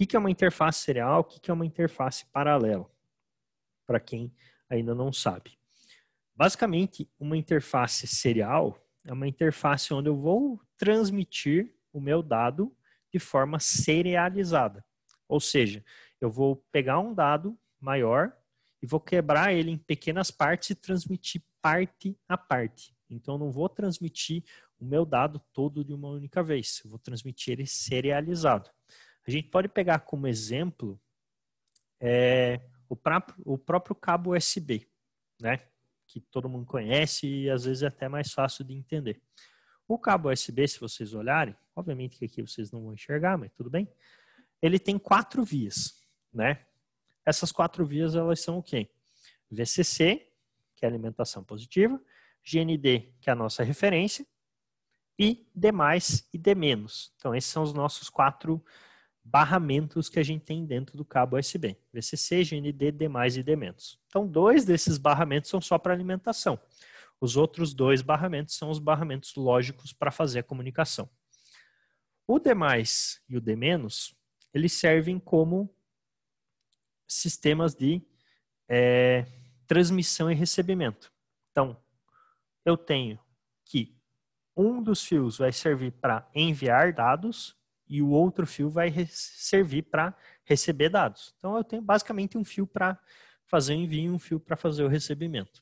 O que é uma interface serial? O que é uma interface paralela? Para quem ainda não sabe. Basicamente, uma interface serial é uma interface onde eu vou transmitir o meu dado de forma serializada. Ou seja, eu vou pegar um dado maior e vou quebrar ele em pequenas partes e transmitir parte a parte. Então, eu não vou transmitir o meu dado todo de uma única vez, eu vou transmitir ele serializado. A gente pode pegar como exemplo é, o, pra, o próprio cabo USB, né? Que todo mundo conhece e às vezes é até mais fácil de entender. O cabo USB, se vocês olharem, obviamente que aqui vocês não vão enxergar, mas tudo bem. Ele tem quatro vias, né? Essas quatro vias elas são o quê? VCC, que é alimentação positiva, GND, que é a nossa referência, e D+, e D-. Então, esses são os nossos quatro barramentos que a gente tem dentro do cabo USB, VCC, GND, D+, e D-. Então, dois desses barramentos são só para alimentação. Os outros dois barramentos são os barramentos lógicos para fazer a comunicação. O D+, e o D-, eles servem como sistemas de é, transmissão e recebimento. Então, eu tenho que um dos fios vai servir para enviar dados e o outro fio vai servir para receber dados. Então eu tenho basicamente um fio para fazer o envio e um fio para fazer o recebimento.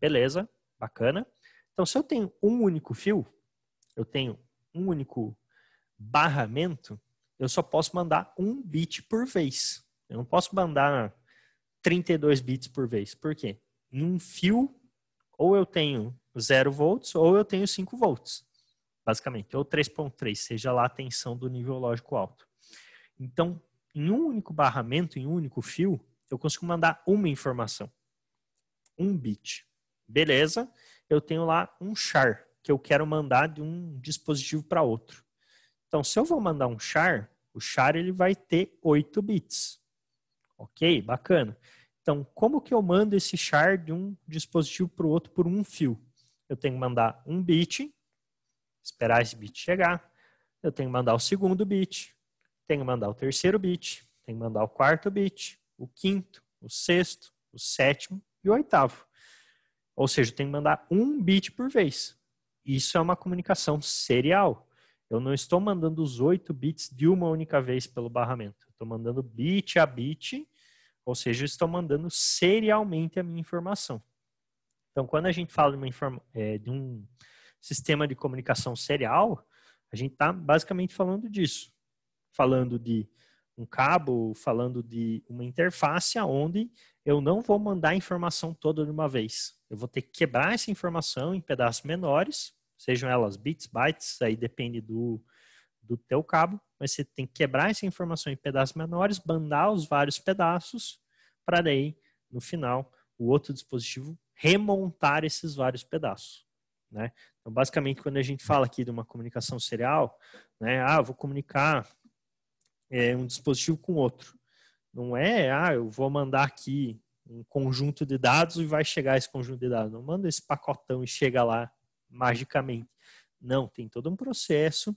Beleza, bacana. Então se eu tenho um único fio, eu tenho um único barramento, eu só posso mandar um bit por vez. Eu não posso mandar 32 bits por vez. Por quê? Em um fio, ou eu tenho 0 volts ou eu tenho 5 volts basicamente, ou 3.3, seja lá a tensão do nível lógico alto. Então, em um único barramento, em um único fio, eu consigo mandar uma informação, um bit. Beleza, eu tenho lá um char que eu quero mandar de um dispositivo para outro. Então, se eu vou mandar um char, o char ele vai ter 8 bits. Ok, bacana. Então, como que eu mando esse char de um dispositivo para o outro por um fio? Eu tenho que mandar um bit esperar esse bit chegar, eu tenho que mandar o segundo bit, tenho que mandar o terceiro bit, tenho que mandar o quarto bit, o quinto, o sexto, o sétimo e o oitavo. Ou seja, eu tenho que mandar um bit por vez. Isso é uma comunicação serial. Eu não estou mandando os oito bits de uma única vez pelo barramento. Estou mandando bit a bit, ou seja, estou mandando serialmente a minha informação. Então, quando a gente fala de, informa é, de um, sistema de comunicação serial, a gente está basicamente falando disso. Falando de um cabo, falando de uma interface onde eu não vou mandar a informação toda de uma vez. Eu vou ter que quebrar essa informação em pedaços menores, sejam elas bits, bytes, aí depende do, do teu cabo, mas você tem que quebrar essa informação em pedaços menores, bandar os vários pedaços, para daí, no final, o outro dispositivo remontar esses vários pedaços. Né? Então, basicamente, quando a gente fala aqui de uma comunicação serial, né, ah, vou comunicar é, um dispositivo com outro. Não é, ah, eu vou mandar aqui um conjunto de dados e vai chegar esse conjunto de dados. Não manda esse pacotão e chega lá magicamente. Não, tem todo um processo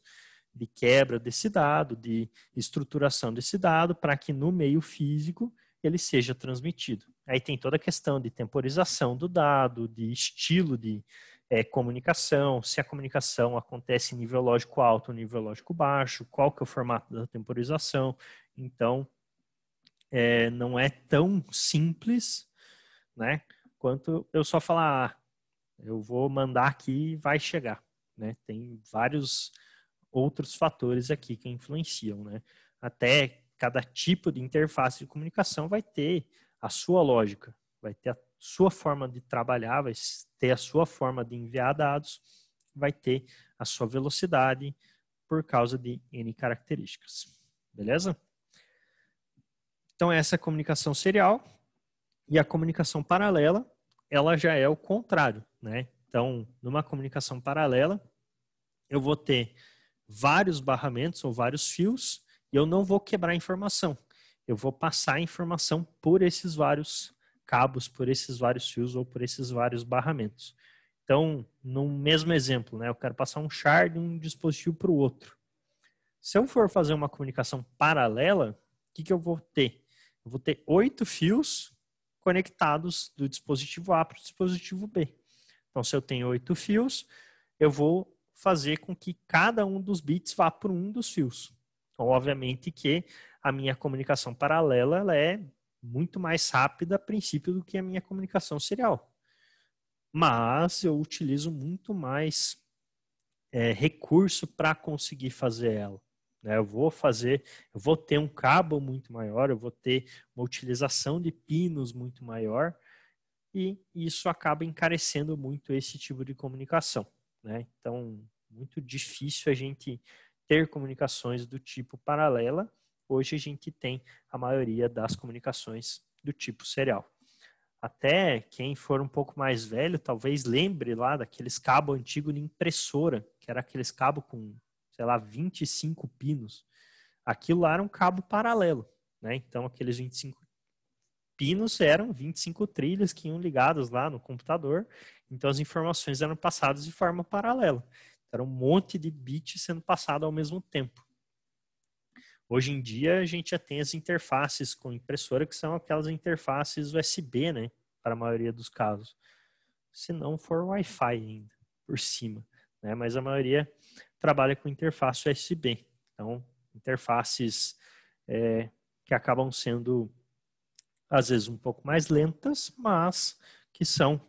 de quebra desse dado, de estruturação desse dado, para que no meio físico ele seja transmitido. Aí tem toda a questão de temporização do dado, de estilo de, é, comunicação, se a comunicação acontece em nível lógico alto ou nível lógico baixo, qual que é o formato da temporização. Então, é, não é tão simples, né? Quanto eu só falar, ah, eu vou mandar aqui e vai chegar, né? Tem vários outros fatores aqui que influenciam, né? Até cada tipo de interface de comunicação vai ter a sua lógica, vai ter a sua forma de trabalhar, vai ter a sua forma de enviar dados, vai ter a sua velocidade por causa de N características. Beleza? Então, essa é a comunicação serial. E a comunicação paralela, ela já é o contrário, né? Então, numa comunicação paralela, eu vou ter vários barramentos ou vários fios e eu não vou quebrar a informação. Eu vou passar a informação por esses vários cabos por esses vários fios ou por esses vários barramentos. Então, no mesmo exemplo, né, eu quero passar um char de um dispositivo para o outro. Se eu for fazer uma comunicação paralela, o que, que eu vou ter? Eu vou ter oito fios conectados do dispositivo A para o dispositivo B. Então, se eu tenho oito fios, eu vou fazer com que cada um dos bits vá para um dos fios. Então, obviamente que a minha comunicação paralela ela é muito mais rápida a princípio do que a minha comunicação serial. Mas eu utilizo muito mais é, recurso para conseguir fazer ela. Né? Eu vou fazer, eu vou ter um cabo muito maior, eu vou ter uma utilização de pinos muito maior e isso acaba encarecendo muito esse tipo de comunicação. Né? Então, muito difícil a gente ter comunicações do tipo paralela hoje a gente tem a maioria das comunicações do tipo serial. Até quem for um pouco mais velho, talvez lembre lá daqueles cabos antigos de impressora, que era aqueles cabos com, sei lá, 25 pinos. Aquilo lá era um cabo paralelo, né? Então, aqueles 25 pinos eram 25 trilhas que iam ligadas lá no computador. Então, as informações eram passadas de forma paralela. Era um monte de bits sendo passado ao mesmo tempo. Hoje em dia a gente já tem as interfaces com impressora que são aquelas interfaces USB, né? Para a maioria dos casos. Se não for Wi-Fi ainda, por cima. Né? Mas a maioria trabalha com interface USB. Então, interfaces é, que acabam sendo, às vezes, um pouco mais lentas, mas que são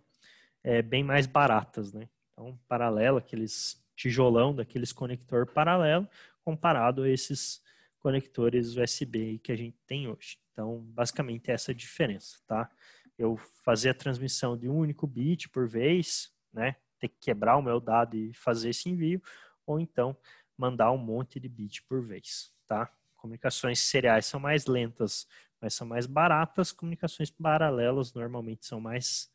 é, bem mais baratas, né? Então, paralelo, aqueles tijolão daqueles conector paralelo, comparado a esses conectores USB que a gente tem hoje. Então, basicamente essa é a diferença, tá? Eu fazer a transmissão de um único bit por vez, né? Ter que quebrar o meu dado e fazer esse envio, ou então mandar um monte de bit por vez, tá? Comunicações seriais são mais lentas, mas são mais baratas. Comunicações paralelas normalmente são mais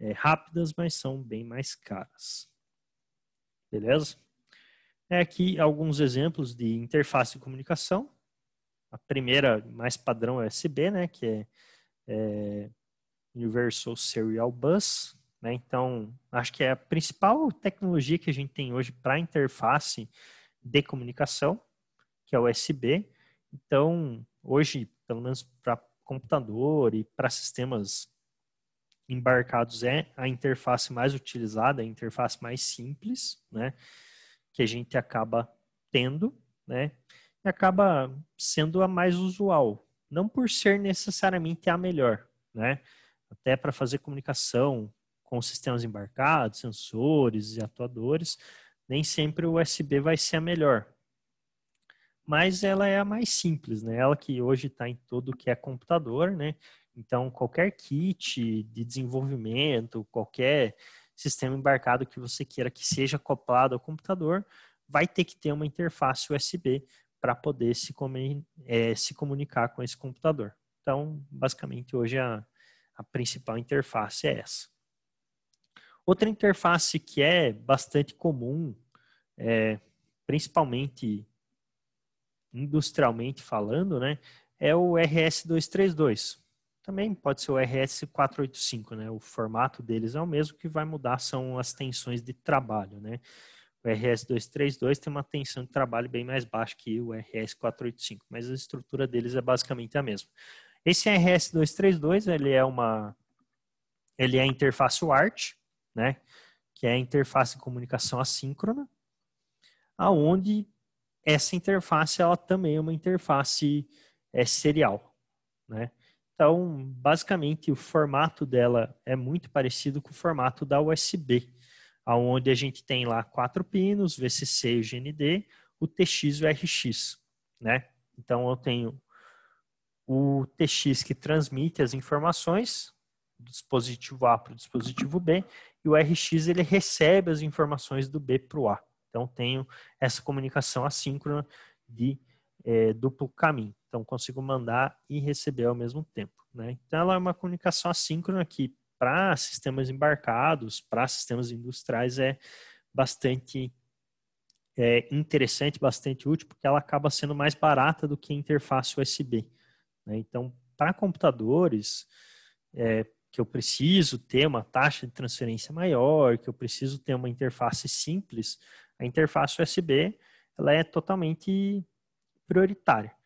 é, rápidas, mas são bem mais caras. Beleza? é aqui alguns exemplos de interface de comunicação. A primeira, mais padrão, é USB, né, que é, é Universal Serial Bus. Né? Então, acho que é a principal tecnologia que a gente tem hoje para interface de comunicação, que é o USB. Então, hoje, pelo menos para computador e para sistemas embarcados, é a interface mais utilizada, a interface mais simples, né? que a gente acaba tendo, né? E acaba sendo a mais usual, não por ser necessariamente a melhor, né? Até para fazer comunicação com sistemas embarcados, sensores e atuadores, nem sempre o USB vai ser a melhor. Mas ela é a mais simples, né? Ela que hoje está em o que é computador, né? Então, qualquer kit de desenvolvimento, qualquer sistema embarcado que você queira que seja acoplado ao computador, vai ter que ter uma interface USB para poder se, comer, é, se, comunicar com esse computador. Então, basicamente, hoje a, a principal interface é essa. Outra interface que é bastante comum, é, principalmente industrialmente falando, né, é o RS-232 também pode ser o RS485, né? O formato deles é o mesmo, que vai mudar são as tensões de trabalho, né? O RS232 tem uma tensão de trabalho bem mais baixa que o RS485, mas a estrutura deles é basicamente a mesma. Esse RS232, ele é uma ele é a interface UART, né? Que é a interface de comunicação assíncrona, aonde essa interface ela também é uma interface é, serial, né? Então, basicamente, o formato dela é muito parecido com o formato da USB, aonde a gente tem lá quatro pinos, VCC e GND, o TX e o RX, né? Então, eu tenho o TX que transmite as informações do dispositivo A para o dispositivo B e o RX ele recebe as informações do B para o A. Então tenho essa comunicação assíncrona de é, duplo caminho. Então, consigo mandar e receber ao mesmo tempo. Né? Então, ela é uma comunicação assíncrona que, para sistemas embarcados, para sistemas industriais, é bastante é, interessante, bastante útil, porque ela acaba sendo mais barata do que a interface USB. Né? Então, para computadores, é, que eu preciso ter uma taxa de transferência maior, que eu preciso ter uma interface simples, a interface USB ela é totalmente prioritária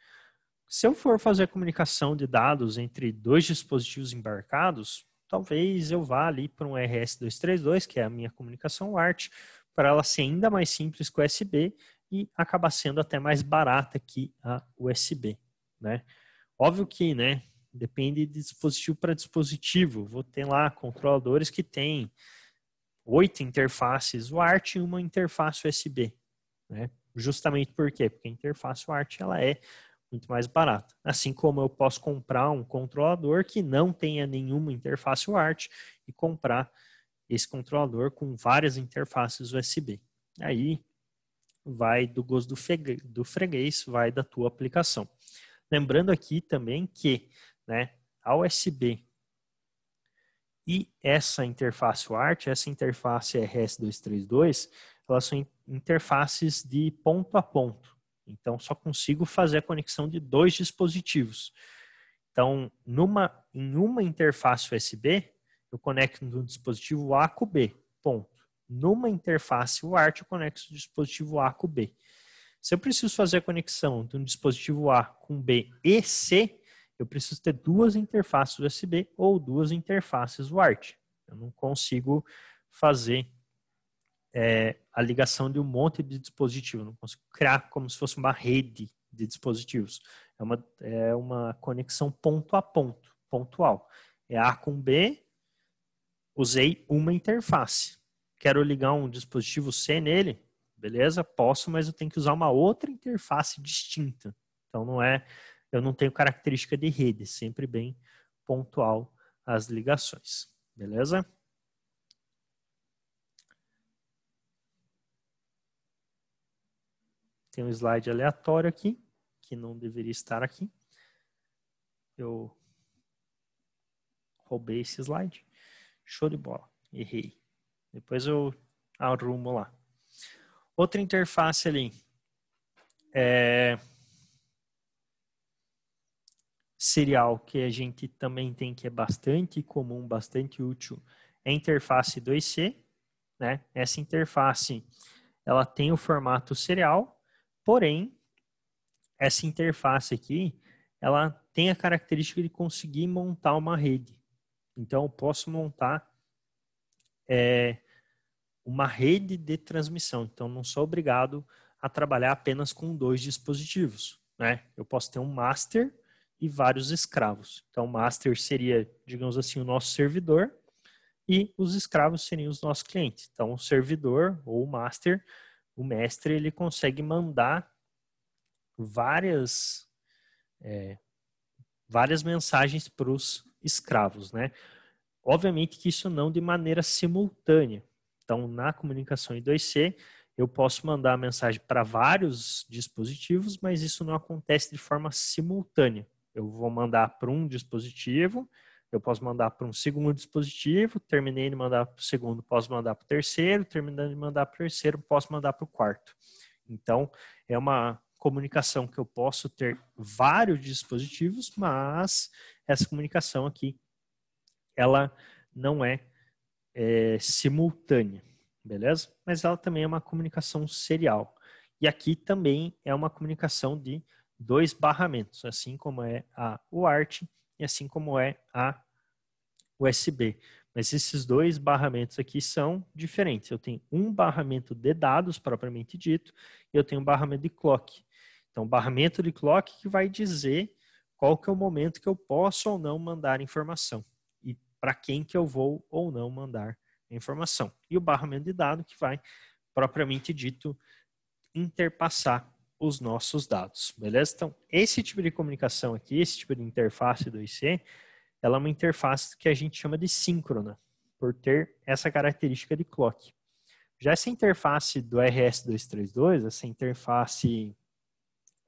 se eu for fazer a comunicação de dados entre dois dispositivos embarcados, talvez eu vá ali para um RS232, que é a minha comunicação WART, para ela ser ainda mais simples que o USB e acabar sendo até mais barata que a USB, né? Óbvio que, né, depende de dispositivo para dispositivo. Vou ter lá controladores que têm oito interfaces UART e uma interface USB, né? Justamente por quê? Porque a interface UART ela é muito mais barato. Assim como eu posso comprar um controlador que não tenha nenhuma interface UART e comprar esse controlador com várias interfaces USB. Aí vai do gosto do, freguês, vai da tua aplicação. Lembrando aqui também que né, a USB e essa interface UART, essa interface RS232, elas são interfaces de ponto a ponto. Então, só consigo fazer a conexão de dois dispositivos. Então, numa, em uma interface USB, eu conecto um dispositivo A com B, ponto. Numa interface UART, eu conecto o dispositivo A com B. Se eu preciso fazer a conexão de um dispositivo A com B e C, eu preciso ter duas interfaces USB ou duas interfaces UART. Eu não consigo fazer é, a ligação de um monte de dispositivos. Não consigo criar como se fosse uma rede de dispositivos. É uma, é uma conexão ponto a ponto, pontual. É A com B, usei uma interface. Quero ligar um dispositivo C nele? Beleza, posso, mas eu tenho que usar uma outra interface distinta. Então não é, eu não tenho característica de rede, sempre bem pontual as ligações. Beleza? Tem um slide aleatório aqui, que não deveria estar aqui. Eu roubei esse slide. Show de bola. Errei. Depois eu arrumo lá. Outra interface ali. É... Serial, que a gente também tem, que é bastante comum, bastante útil, é a interface 2C. Né? Essa interface, ela tem o formato serial, Porém, essa interface aqui, ela tem a característica de conseguir montar uma rede. Então, eu posso montar é, uma rede de transmissão. Então, não sou obrigado a trabalhar apenas com dois dispositivos. Né? Eu posso ter um master e vários escravos. Então, o master seria, digamos assim, o nosso servidor e os escravos seriam os nossos clientes. Então, o servidor ou o master o mestre ele consegue mandar várias é, várias mensagens para os escravos, né? Obviamente que isso não de maneira simultânea. Então, na comunicação I2C, eu posso mandar a mensagem para vários dispositivos, mas isso não acontece de forma simultânea. Eu vou mandar para um dispositivo, eu posso mandar para um segundo dispositivo, terminei de mandar para o segundo, posso mandar para o terceiro, terminando de mandar para o terceiro, posso mandar para o quarto. Então, é uma comunicação que eu posso ter vários dispositivos, mas essa comunicação aqui, ela não é, é simultânea, beleza? Mas ela também é uma comunicação serial. E aqui também é uma comunicação de dois barramentos, assim como é a UART e assim como é a USB. Mas esses dois barramentos aqui são diferentes. Eu tenho um barramento de dados propriamente dito e eu tenho um barramento de clock. Então, barramento de clock que vai dizer qual que é o momento que eu posso ou não mandar informação e para quem que eu vou ou não mandar informação. E o barramento de dado que vai propriamente dito interpassar os nossos dados, beleza? Então, esse tipo de comunicação aqui, esse tipo de interface do IC, ela é uma interface que a gente chama de síncrona, por ter essa característica de clock. Já essa interface do RS232, essa interface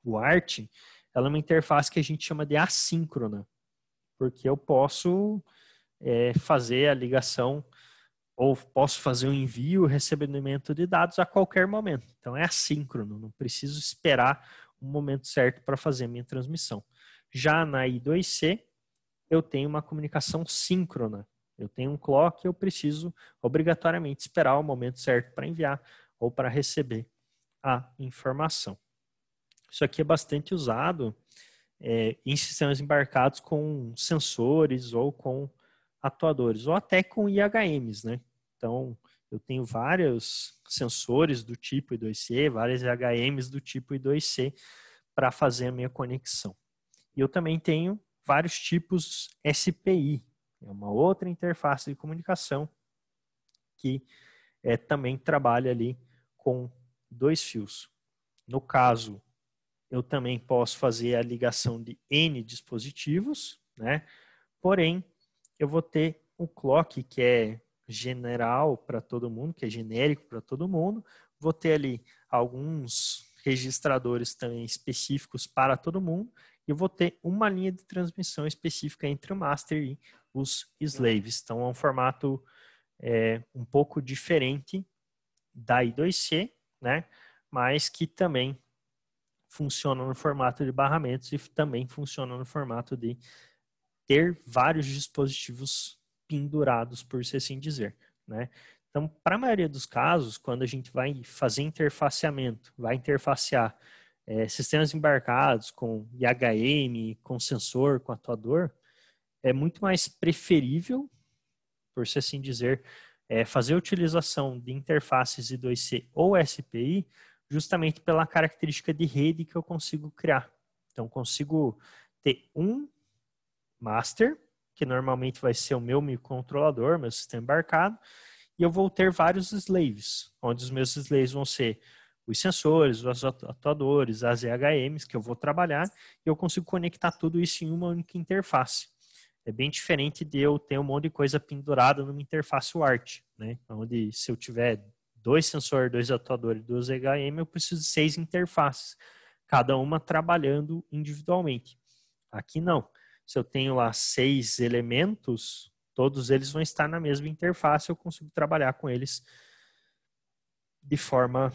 WART, ela é uma interface que a gente chama de assíncrona, porque eu posso é, fazer a ligação ou posso fazer um envio, recebimento de dados a qualquer momento. Então é assíncrono, não preciso esperar o um momento certo para fazer a minha transmissão. Já na I2C, eu tenho uma comunicação síncrona. Eu tenho um clock, eu preciso obrigatoriamente esperar o momento certo para enviar ou para receber a informação. Isso aqui é bastante usado é, em sistemas embarcados com sensores ou com atuadores, ou até com IHMs, né? Então, eu tenho vários sensores do tipo I2C, várias IHMs do tipo I2C para fazer a minha conexão. E eu também tenho vários tipos SPI, é uma outra interface de comunicação que é, também trabalha ali com dois fios. No caso, eu também posso fazer a ligação de N dispositivos, né? Porém, eu vou ter um clock que é general para todo mundo, que é genérico para todo mundo. Vou ter ali alguns registradores também específicos para todo mundo. E eu vou ter uma linha de transmissão específica entre o master e os slaves. Então, é um formato é, um pouco diferente da I2C, né? mas que também funciona no formato de barramentos e também funciona no formato de ter vários dispositivos pendurados, por se assim dizer, né? Então, para a maioria dos casos, quando a gente vai fazer interfaceamento, vai interfacear é, sistemas embarcados com IHM, com sensor, com atuador, é muito mais preferível, por se assim dizer, é, fazer utilização de interfaces I2C ou SPI, justamente pela característica de rede que eu consigo criar. Então, consigo ter um master, que normalmente vai ser o meu microcontrolador, meu sistema embarcado, e eu vou ter vários slaves, onde os meus slaves vão ser os sensores, os atuadores, as EHMs que eu vou trabalhar, e eu consigo conectar tudo isso em uma única interface. É bem diferente de eu ter um monte de coisa pendurada numa interface UART, né? Onde se eu tiver dois sensores, dois atuadores, duas EHM, eu preciso de seis interfaces, cada uma trabalhando individualmente. Aqui não se eu tenho lá seis elementos, todos eles vão estar na mesma interface, eu consigo trabalhar com eles de forma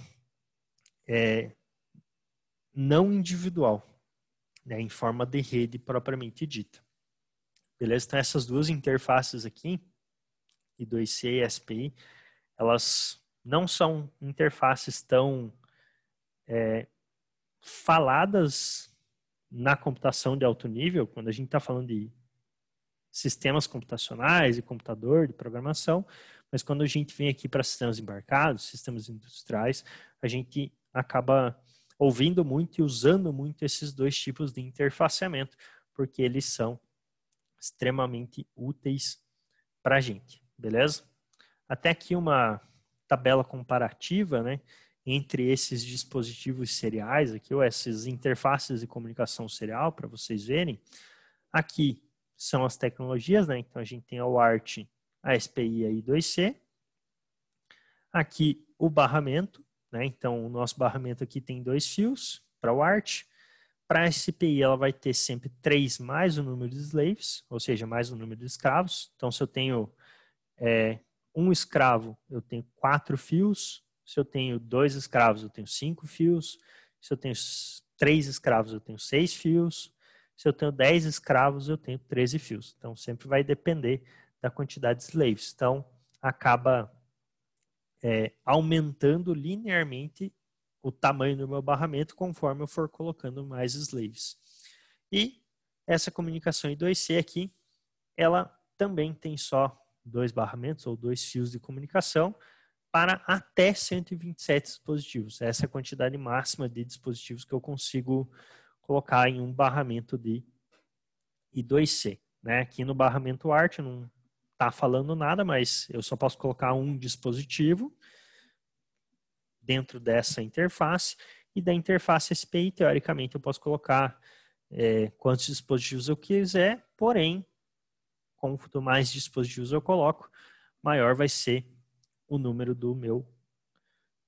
é, não individual, né, em forma de rede propriamente dita. Beleza? Então, essas duas interfaces aqui, I2C e SPI, elas não são interfaces tão é, faladas na computação de alto nível, quando a gente está falando de sistemas computacionais e computador de programação, mas quando a gente vem aqui para sistemas embarcados, sistemas industriais, a gente acaba ouvindo muito e usando muito esses dois tipos de interfaceamento, porque eles são extremamente úteis para a gente, beleza? Até aqui uma tabela comparativa, né? entre esses dispositivos seriais aqui, ou essas interfaces de comunicação serial, para vocês verem. Aqui são as tecnologias, né? Então a gente tem a WART, a SPI e a I2C. Aqui o barramento, né? Então o nosso barramento aqui tem dois fios para o WART. Para a SPI ela vai ter sempre três mais o número de slaves, ou seja, mais o número de escravos. Então se eu tenho é, um escravo, eu tenho quatro fios. Se eu tenho dois escravos, eu tenho cinco fios. Se eu tenho três escravos, eu tenho seis fios. Se eu tenho dez escravos, eu tenho treze fios. Então, sempre vai depender da quantidade de slaves. Então, acaba é, aumentando linearmente o tamanho do meu barramento conforme eu for colocando mais slaves. E essa comunicação em 2C aqui, ela também tem só dois barramentos ou dois fios de comunicação, para até 127 dispositivos. Essa é a quantidade máxima de dispositivos que eu consigo colocar em um barramento de I2C. Né? Aqui no barramento ART não está falando nada, mas eu só posso colocar um dispositivo dentro dessa interface e da interface SPI, teoricamente, eu posso colocar é, quantos dispositivos eu quiser, porém, quanto mais dispositivos eu coloco, maior vai ser o número do meu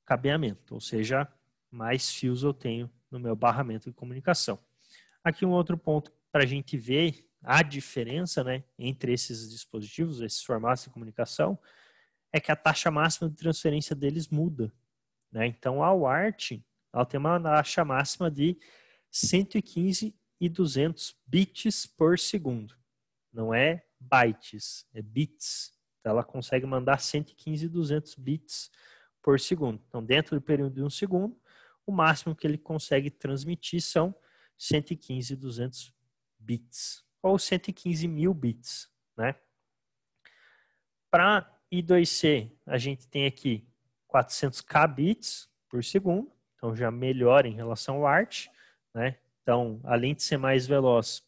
cabeamento, ou seja, mais fios eu tenho no meu barramento de comunicação. Aqui um outro ponto para a gente ver a diferença né, entre esses dispositivos, esses formatos de comunicação, é que a taxa máxima de transferência deles muda. Né? Então, a UART ela tem uma taxa máxima de 115 e 200 bits por segundo. Não é bytes, é bits ela consegue mandar 115 e 200 bits por segundo. Então, dentro do período de um segundo, o máximo que ele consegue transmitir são 115 e 200 bits, ou 115 mil bits, né? Para I2C, a gente tem aqui 400k bits por segundo, então já melhora em relação ao ART, né? Então, além de ser mais veloz,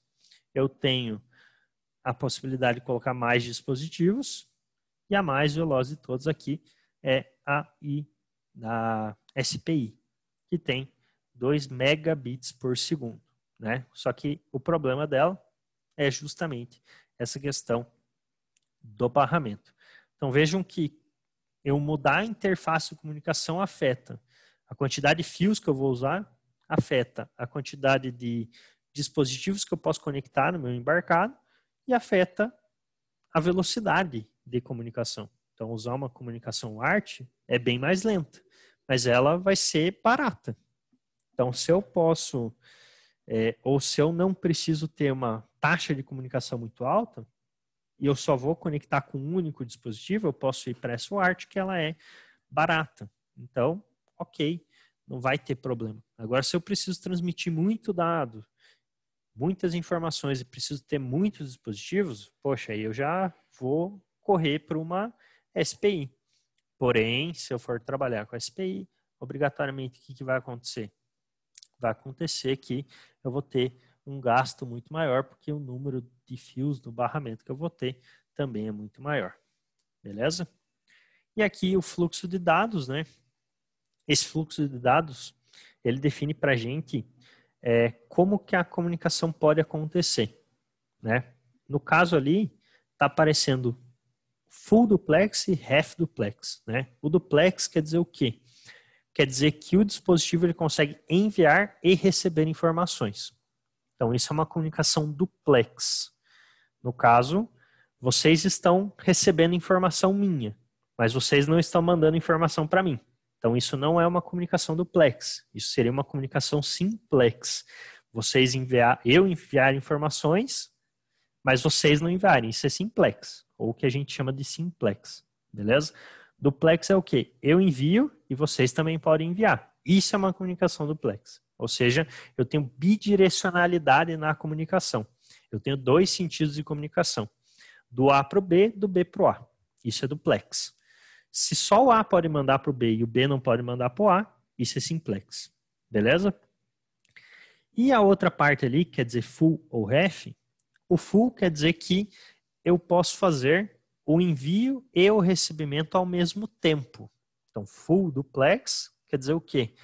eu tenho a possibilidade de colocar mais dispositivos, e a mais veloz de todos aqui é a I da SPI, que tem 2 megabits por segundo. Né? Só que o problema dela é justamente essa questão do barramento. Então vejam que eu mudar a interface de comunicação afeta a quantidade de fios que eu vou usar, afeta a quantidade de dispositivos que eu posso conectar no meu embarcado e afeta a velocidade de comunicação. Então, usar uma comunicação arte é bem mais lenta, mas ela vai ser barata. Então, se eu posso, é, ou se eu não preciso ter uma taxa de comunicação muito alta, e eu só vou conectar com um único dispositivo, eu posso ir para essa arte que ela é barata. Então, ok, não vai ter problema. Agora, se eu preciso transmitir muito dado, muitas informações e preciso ter muitos dispositivos, poxa, aí eu já vou correr para uma SPI. Porém, se eu for trabalhar com SPI, obrigatoriamente o que, que vai acontecer? Vai acontecer que eu vou ter um gasto muito maior, porque o número de fios do barramento que eu vou ter também é muito maior. Beleza? E aqui o fluxo de dados, né? Esse fluxo de dados, ele define para a gente é, como que a comunicação pode acontecer, né? No caso ali, está aparecendo full duplex e half duplex. Né? O duplex quer dizer o quê? Quer dizer que o dispositivo ele consegue enviar e receber informações. Então, isso é uma comunicação duplex. No caso, vocês estão recebendo informação minha, mas vocês não estão mandando informação para mim. Então, isso não é uma comunicação duplex. Isso seria uma comunicação simplex. Vocês enviar, eu enviar informações, mas vocês não enviarem. Isso é simplex ou que a gente chama de simplex, beleza? Duplex é o quê? Eu envio e vocês também podem enviar. Isso é uma comunicação duplex. Ou seja, eu tenho bidirecionalidade na comunicação. Eu tenho dois sentidos de comunicação. Do A para o B, do B para o A. Isso é duplex. Se só o A pode mandar para o B e o B não pode mandar para o A, isso é simplex. Beleza? E a outra parte ali, quer dizer full ou half, o full quer dizer que eu posso fazer o envio e o recebimento ao mesmo tempo. Então, full duplex quer dizer o quê?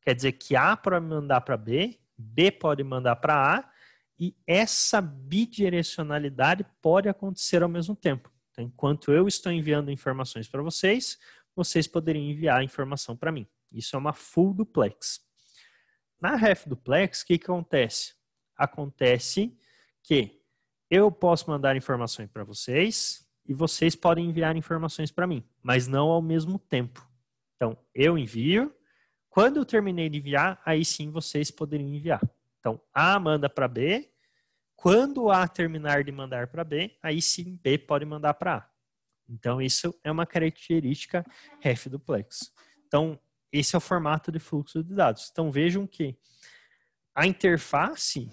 Quer dizer que A pode mandar para B, B pode mandar para A, e essa bidirecionalidade pode acontecer ao mesmo tempo. Então, enquanto eu estou enviando informações para vocês, vocês poderiam enviar informação para mim. Isso é uma full duplex. Na ref duplex, o que, que acontece? Acontece que eu posso mandar informações para vocês e vocês podem enviar informações para mim, mas não ao mesmo tempo. Então, eu envio. Quando eu terminei de enviar, aí sim vocês poderiam enviar. Então, A manda para B. Quando A terminar de mandar para B, aí sim B pode mandar para A. Então, isso é uma característica ref duplex. Então, esse é o formato de fluxo de dados. Então, vejam que a interface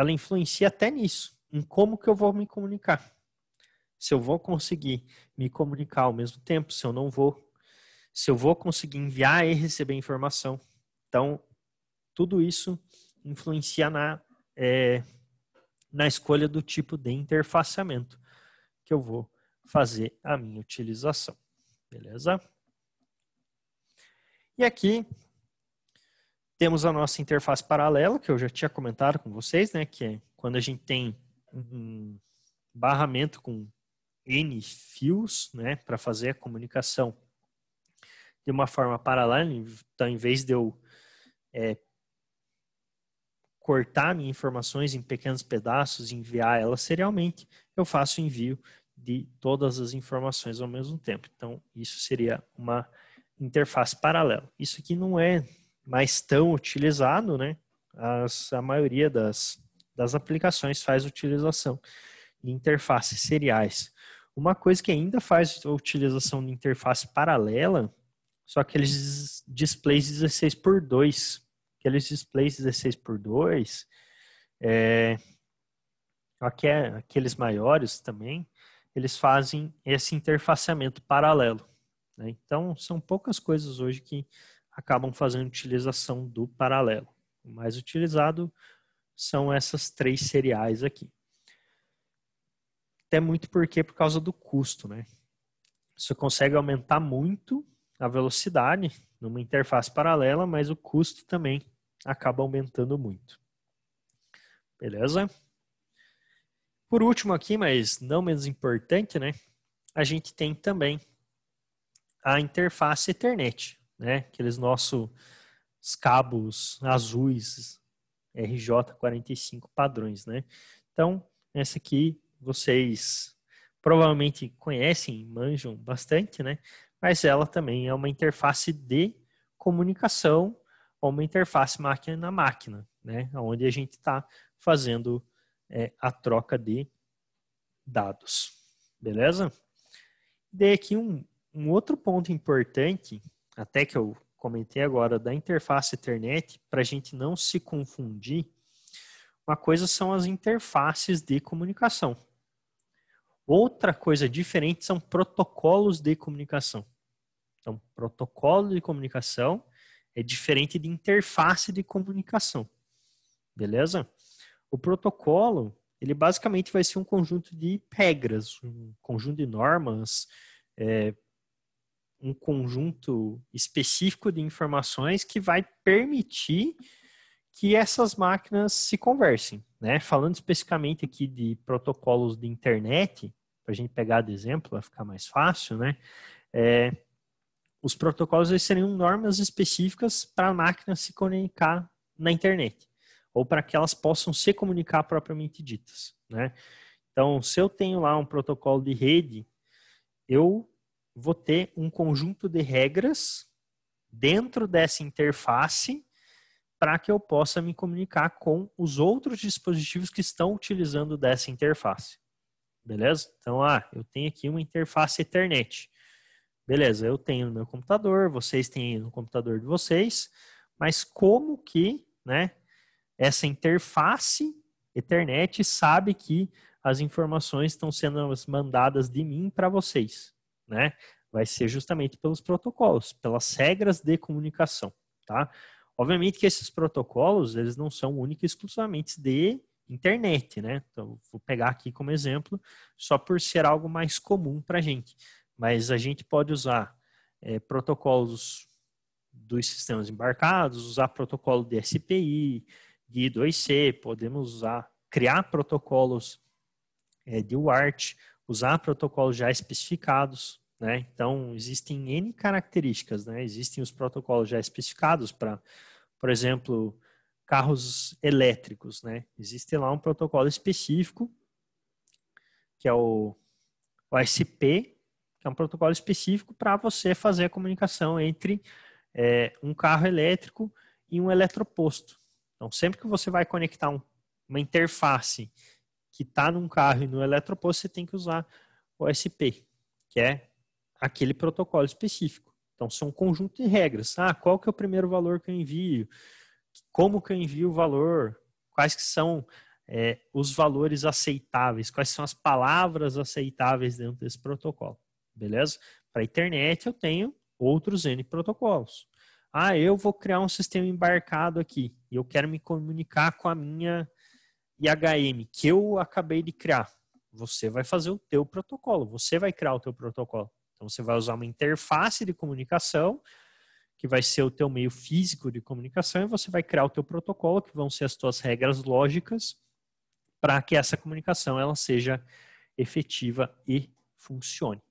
ela influencia até nisso, em como que eu vou me comunicar. Se eu vou conseguir me comunicar ao mesmo tempo, se eu não vou, se eu vou conseguir enviar e receber informação. Então, tudo isso influencia na, é, na escolha do tipo de interfaceamento que eu vou fazer a minha utilização. Beleza? E aqui temos a nossa interface paralela, que eu já tinha comentado com vocês, né? Que é quando a gente tem um barramento com N fios, né? Para fazer a comunicação de uma forma paralela. Então, em vez de eu é, cortar minhas informações em pequenos pedaços e enviar elas serialmente, eu faço o envio de todas as informações ao mesmo tempo. Então, isso seria uma interface paralela. Isso aqui não é mas tão utilizado, né? As, a maioria das, das aplicações faz utilização de interfaces seriais. Uma coisa que ainda faz a utilização de interface paralela são aqueles displays 16 por 2 Aqueles displays 16 por 2 é, é, aqueles maiores também, eles fazem esse interfaceamento paralelo. Né? Então, são poucas coisas hoje que acabam fazendo utilização do paralelo. O mais utilizado são essas três cereais aqui. Até muito porque por causa do custo, né? Você consegue aumentar muito a velocidade numa interface paralela, mas o custo também acaba aumentando muito. Beleza? Por último aqui, mas não menos importante, né? A gente tem também a interface Ethernet né? Aqueles nossos cabos azuis RJ45 padrões, né? Então, essa aqui vocês provavelmente conhecem, manjam bastante, né? Mas ela também é uma interface de comunicação ou uma interface máquina na máquina, né? Onde a gente está fazendo é, a troca de dados, beleza? Dei aqui um, um outro ponto importante até que eu comentei agora, da interface Ethernet, para a gente não se confundir, uma coisa são as interfaces de comunicação. Outra coisa diferente são protocolos de comunicação. Então, protocolo de comunicação é diferente de interface de comunicação. Beleza? O protocolo, ele basicamente vai ser um conjunto de regras, um conjunto de normas, é, um conjunto específico de informações que vai permitir que essas máquinas se conversem. Né? Falando especificamente aqui de protocolos de internet, para a gente pegar de exemplo, vai ficar mais fácil, né? É, os protocolos eles seriam normas específicas para a máquina se comunicar na internet, ou para que elas possam se comunicar propriamente ditas, né? Então, se eu tenho lá um protocolo de rede, eu vou ter um conjunto de regras dentro dessa interface para que eu possa me comunicar com os outros dispositivos que estão utilizando dessa interface. Beleza? Então, ah, eu tenho aqui uma interface Ethernet. Beleza, eu tenho no meu computador, vocês têm no computador de vocês, mas como que né, essa interface Ethernet sabe que as informações estão sendo mandadas de mim para vocês? né? Vai ser justamente pelos protocolos, pelas regras de comunicação, tá? Obviamente que esses protocolos, eles não são únicos exclusivamente de internet, né? Então, vou pegar aqui como exemplo, só por ser algo mais comum para a gente. Mas a gente pode usar é, protocolos dos sistemas embarcados, usar protocolo de SPI, de 2C, podemos usar, criar protocolos é, de UART, usar protocolos já especificados, né? Então, existem N características, né? existem os protocolos já especificados para, por exemplo, carros elétricos. Né? Existe lá um protocolo específico, que é o, o SP, que é um protocolo específico para você fazer a comunicação entre é, um carro elétrico e um eletroposto. Então, sempre que você vai conectar um, uma interface que está num carro e no eletroposto, você tem que usar o SP, que é aquele protocolo específico. Então, são um conjunto de regras. Tá? Ah, qual que é o primeiro valor que eu envio? Como que eu envio o valor? Quais que são é, os valores aceitáveis? Quais são as palavras aceitáveis dentro desse protocolo? Beleza? Para a internet, eu tenho outros N protocolos. Ah, eu vou criar um sistema embarcado aqui e eu quero me comunicar com a minha IHM que eu acabei de criar. Você vai fazer o teu protocolo, você vai criar o teu protocolo. Então você vai usar uma interface de comunicação, que vai ser o teu meio físico de comunicação, e você vai criar o teu protocolo, que vão ser as tuas regras lógicas, para que essa comunicação ela seja efetiva e funcione.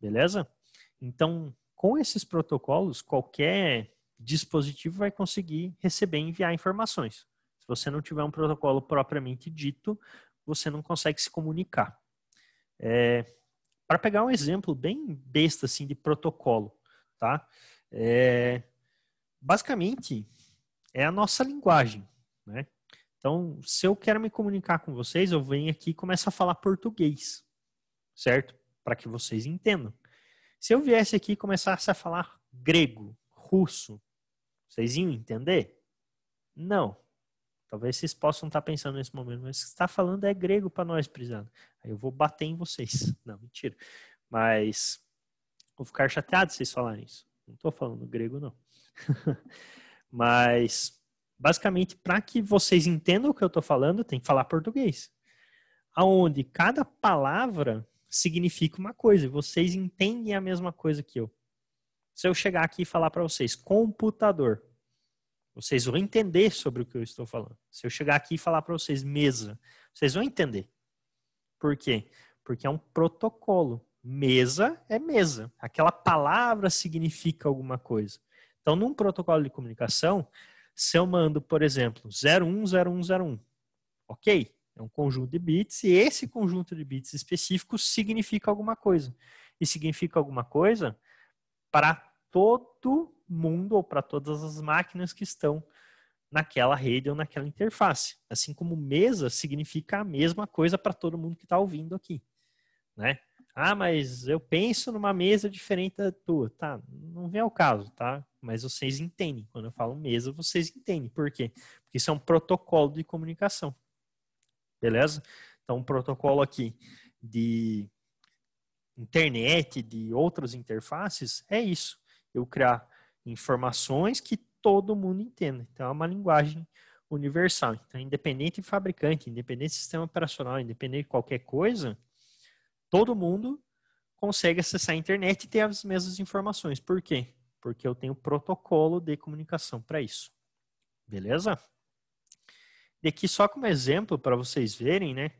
Beleza? Então, com esses protocolos, qualquer dispositivo vai conseguir receber e enviar informações. Se você não tiver um protocolo propriamente dito, você não consegue se comunicar. É, para pegar um exemplo bem besta assim de protocolo, tá? É, basicamente é a nossa linguagem, né? Então, se eu quero me comunicar com vocês, eu venho aqui e começo a falar português, certo? Para que vocês entendam. Se eu viesse aqui e começasse a falar grego, russo, vocês iam entender? Não, Talvez vocês possam estar tá pensando nesse momento, mas o que está falando é grego para nós, precisando. Aí eu vou bater em vocês. Não, mentira. Mas vou ficar chateado se vocês falarem isso. Não estou falando grego, não. mas, basicamente, para que vocês entendam o que eu estou falando, tem que falar português. Aonde cada palavra significa uma coisa e vocês entendem a mesma coisa que eu. Se eu chegar aqui e falar para vocês computador, vocês vão entender sobre o que eu estou falando. Se eu chegar aqui e falar para vocês mesa, vocês vão entender. Por quê? Porque é um protocolo. Mesa é mesa. Aquela palavra significa alguma coisa. Então, num protocolo de comunicação, se eu mando, por exemplo, 010101, ok? É um conjunto de bits e esse conjunto de bits específico significa alguma coisa. E significa alguma coisa para todo mundo ou para todas as máquinas que estão naquela rede ou naquela interface. Assim como mesa significa a mesma coisa para todo mundo que está ouvindo aqui, né? Ah, mas eu penso numa mesa diferente da tua. Tá, não vem ao caso, tá? Mas vocês entendem. Quando eu falo mesa, vocês entendem. Por quê? Porque isso é um protocolo de comunicação. Beleza? Então, um protocolo aqui de internet, de outras interfaces, é isso eu criar informações que todo mundo entenda. Então, é uma linguagem universal. Então, independente de fabricante, independente de sistema operacional, independente de qualquer coisa, todo mundo consegue acessar a internet e ter as mesmas informações. Por quê? Porque eu tenho protocolo de comunicação para isso. Beleza? E aqui só como exemplo para vocês verem, né?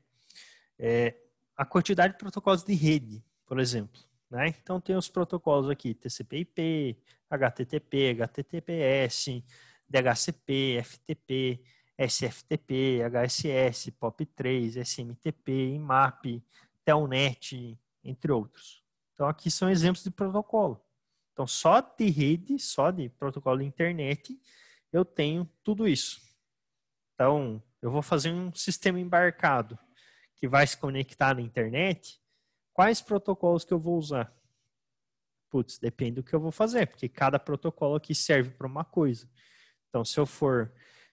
É, a quantidade de protocolos de rede, por exemplo. Né? Então tem os protocolos aqui, TCP/IP, HTTP, HTTPS, DHCP, FTP, SFTP, HSS, POP3, SMTP, IMAP, Telnet, entre outros. Então aqui são exemplos de protocolo. Então só de rede, só de protocolo de internet, eu tenho tudo isso. Então eu vou fazer um sistema embarcado que vai se conectar na internet, Quais protocolos que eu vou usar? Putz, depende do que eu vou fazer, porque cada protocolo aqui serve para uma coisa. Então, se eu for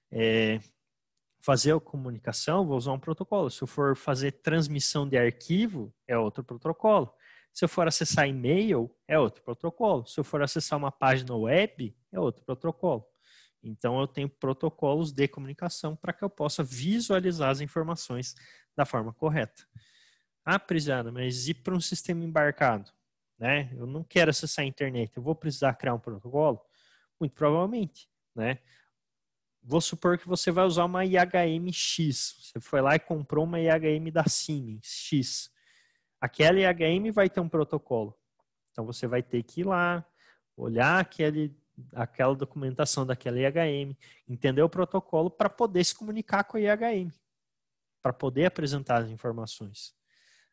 é, fazer a comunicação, vou usar um protocolo. Se eu for fazer transmissão de arquivo, é outro protocolo. Se eu for acessar e-mail, é outro protocolo. Se eu for acessar uma página web, é outro protocolo. Então, eu tenho protocolos de comunicação para que eu possa visualizar as informações da forma correta. Ah, Prisada, mas ir para um sistema embarcado, né? Eu não quero acessar a internet, eu vou precisar criar um protocolo? Muito provavelmente, né? Vou supor que você vai usar uma IHM-X. Você foi lá e comprou uma IHM da Siemens X. Aquela IHM vai ter um protocolo. Então você vai ter que ir lá, olhar aquele aquela documentação daquela IHM, entender o protocolo para poder se comunicar com a IHM, para poder apresentar as informações.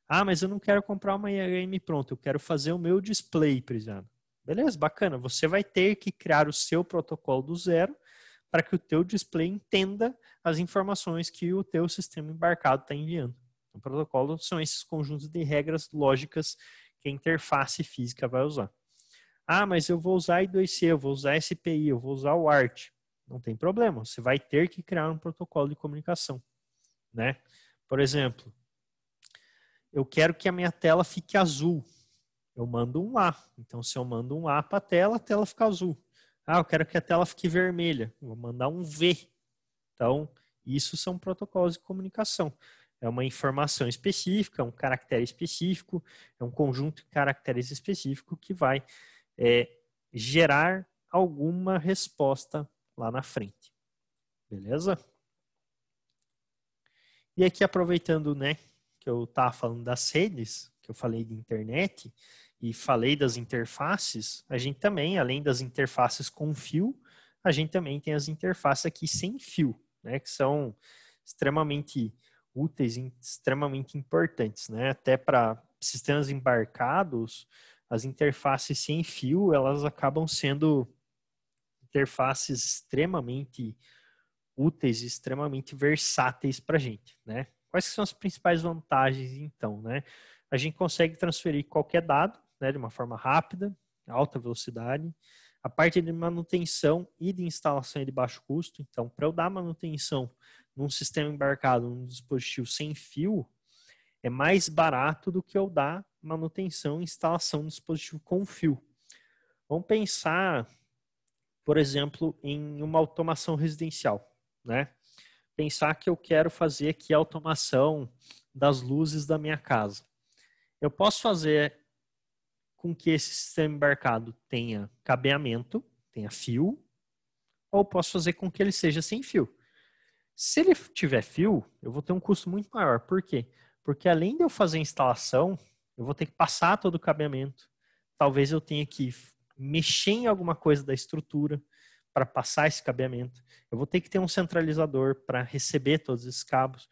Ah, mas eu não quero comprar uma IAM pronta, eu quero fazer o meu display, Prisiano. Beleza, bacana. Você vai ter que criar o seu protocolo do zero para que o teu display entenda as informações que o teu sistema embarcado está enviando. O protocolo são esses conjuntos de regras lógicas que a interface física vai usar. Ah, mas eu vou usar I2C, eu vou usar SPI, eu vou usar o ART. Não tem problema, você vai ter que criar um protocolo de comunicação. Né? Por exemplo, eu quero que a minha tela fique azul. Eu mando um A. Então, se eu mando um A para a tela, a tela fica azul. Ah, eu quero que a tela fique vermelha. Vou mandar um V. Então, isso são protocolos de comunicação. É uma informação específica, um caractere específico, é um conjunto de caracteres específico que vai é, gerar alguma resposta lá na frente. Beleza? E aqui aproveitando, né, que eu estava falando das redes, que eu falei de internet e falei das interfaces, a gente também, além das interfaces com fio, a gente também tem as interfaces aqui sem fio, né, que são extremamente úteis, extremamente importantes, né, até para sistemas embarcados, as interfaces sem fio, elas acabam sendo interfaces extremamente úteis, extremamente versáteis para a gente, né? Quais são as principais vantagens, então? Né? A gente consegue transferir qualquer dado né, de uma forma rápida, alta velocidade. A parte de manutenção e de instalação é de baixo custo. Então, para eu dar manutenção num sistema embarcado, num dispositivo sem fio, é mais barato do que eu dar manutenção e instalação do dispositivo com fio. Vamos pensar, por exemplo, em uma automação residencial, né? pensar que eu quero fazer aqui a automação das luzes da minha casa. Eu posso fazer com que esse sistema embarcado tenha cabeamento, tenha fio, ou posso fazer com que ele seja sem fio. Se ele tiver fio, eu vou ter um custo muito maior. Por quê? Porque além de eu fazer a instalação, eu vou ter que passar todo o cabeamento. Talvez eu tenha que mexer em alguma coisa da estrutura para passar esse cabeamento, eu vou ter que ter um centralizador para receber todos esses cabos.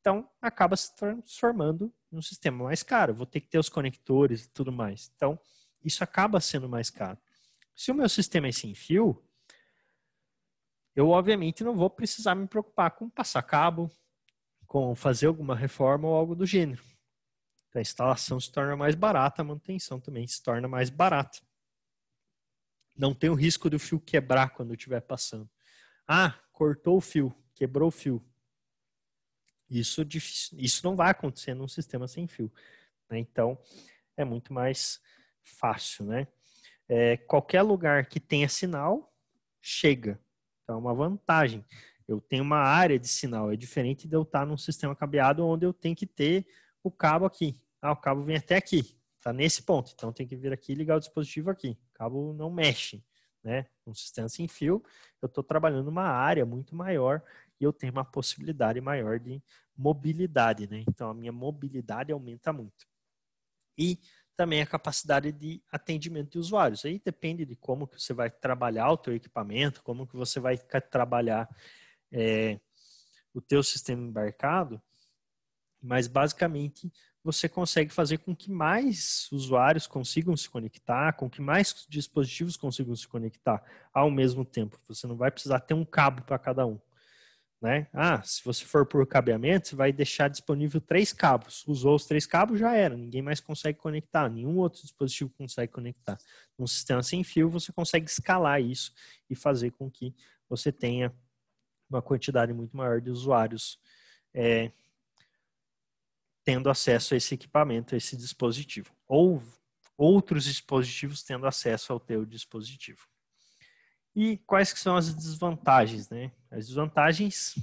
Então, acaba se transformando num sistema mais caro. Eu vou ter que ter os conectores e tudo mais. Então, isso acaba sendo mais caro. Se o meu sistema é sem fio, eu obviamente não vou precisar me preocupar com passar cabo, com fazer alguma reforma ou algo do gênero. a instalação se torna mais barata, a manutenção também se torna mais barata. Não tem o risco do fio quebrar quando estiver passando. Ah, cortou o fio, quebrou o fio. Isso, é isso não vai acontecer num sistema sem fio. Né? Então, é muito mais fácil, né? É, qualquer lugar que tenha sinal, chega. Então, é uma vantagem. Eu tenho uma área de sinal. É diferente de eu estar num sistema cabeado onde eu tenho que ter o cabo aqui. Ah, o cabo vem até aqui. Está nesse ponto. Então, tem que vir aqui e ligar o dispositivo aqui cabo não mexe, né? Um sistema sem fio, eu estou trabalhando uma área muito maior e eu tenho uma possibilidade maior de mobilidade, né? Então a minha mobilidade aumenta muito. E também a capacidade de atendimento de usuários. Aí depende de como que você vai trabalhar o teu equipamento, como que você vai trabalhar é, o teu sistema embarcado, mas basicamente você consegue fazer com que mais usuários consigam se conectar, com que mais dispositivos consigam se conectar ao mesmo tempo. Você não vai precisar ter um cabo para cada um. Né? Ah, se você for por cabeamento, você vai deixar disponível três cabos. Usou os três cabos, já era. Ninguém mais consegue conectar. Nenhum outro dispositivo consegue conectar. Num sistema sem fio, você consegue escalar isso e fazer com que você tenha uma quantidade muito maior de usuários é, tendo acesso a esse equipamento, a esse dispositivo, ou outros dispositivos tendo acesso ao teu dispositivo. E quais que são as desvantagens, né? As desvantagens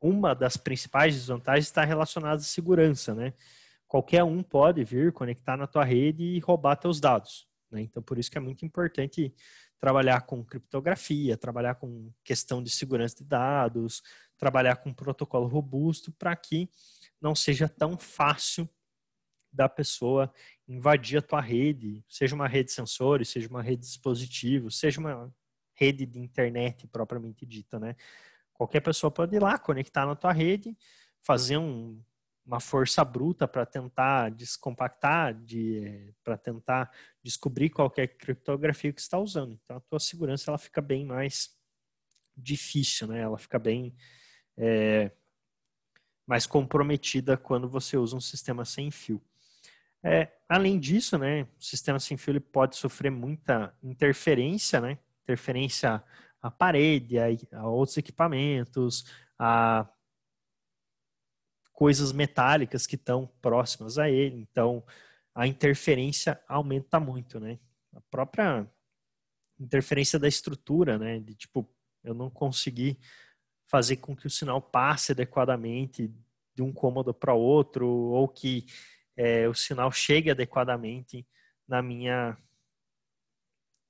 uma das principais desvantagens está relacionada à segurança, né? Qualquer um pode vir conectar na tua rede e roubar teus dados, né? Então, por isso que é muito importante trabalhar com criptografia, trabalhar com questão de segurança de dados, trabalhar com um protocolo robusto para que não seja tão fácil da pessoa invadir a tua rede, seja uma rede de sensores, seja uma rede de dispositivos, seja uma rede de internet propriamente dita, né? Qualquer pessoa pode ir lá, conectar na tua rede, fazer um, uma força bruta para tentar descompactar, de, eh, para tentar descobrir qualquer criptografia que está usando. Então a tua segurança ela fica bem mais difícil, né? Ela fica bem é, mais comprometida quando você usa um sistema sem fio. É, além disso, né, o sistema sem fio ele pode sofrer muita interferência, né, interferência à parede, a, a outros equipamentos, a coisas metálicas que estão próximas a ele. Então, a interferência aumenta muito, né? A própria interferência da estrutura, né? De tipo, eu não consegui fazer com que o sinal passe adequadamente de um cômodo para outro, ou que é, o sinal chegue adequadamente na minha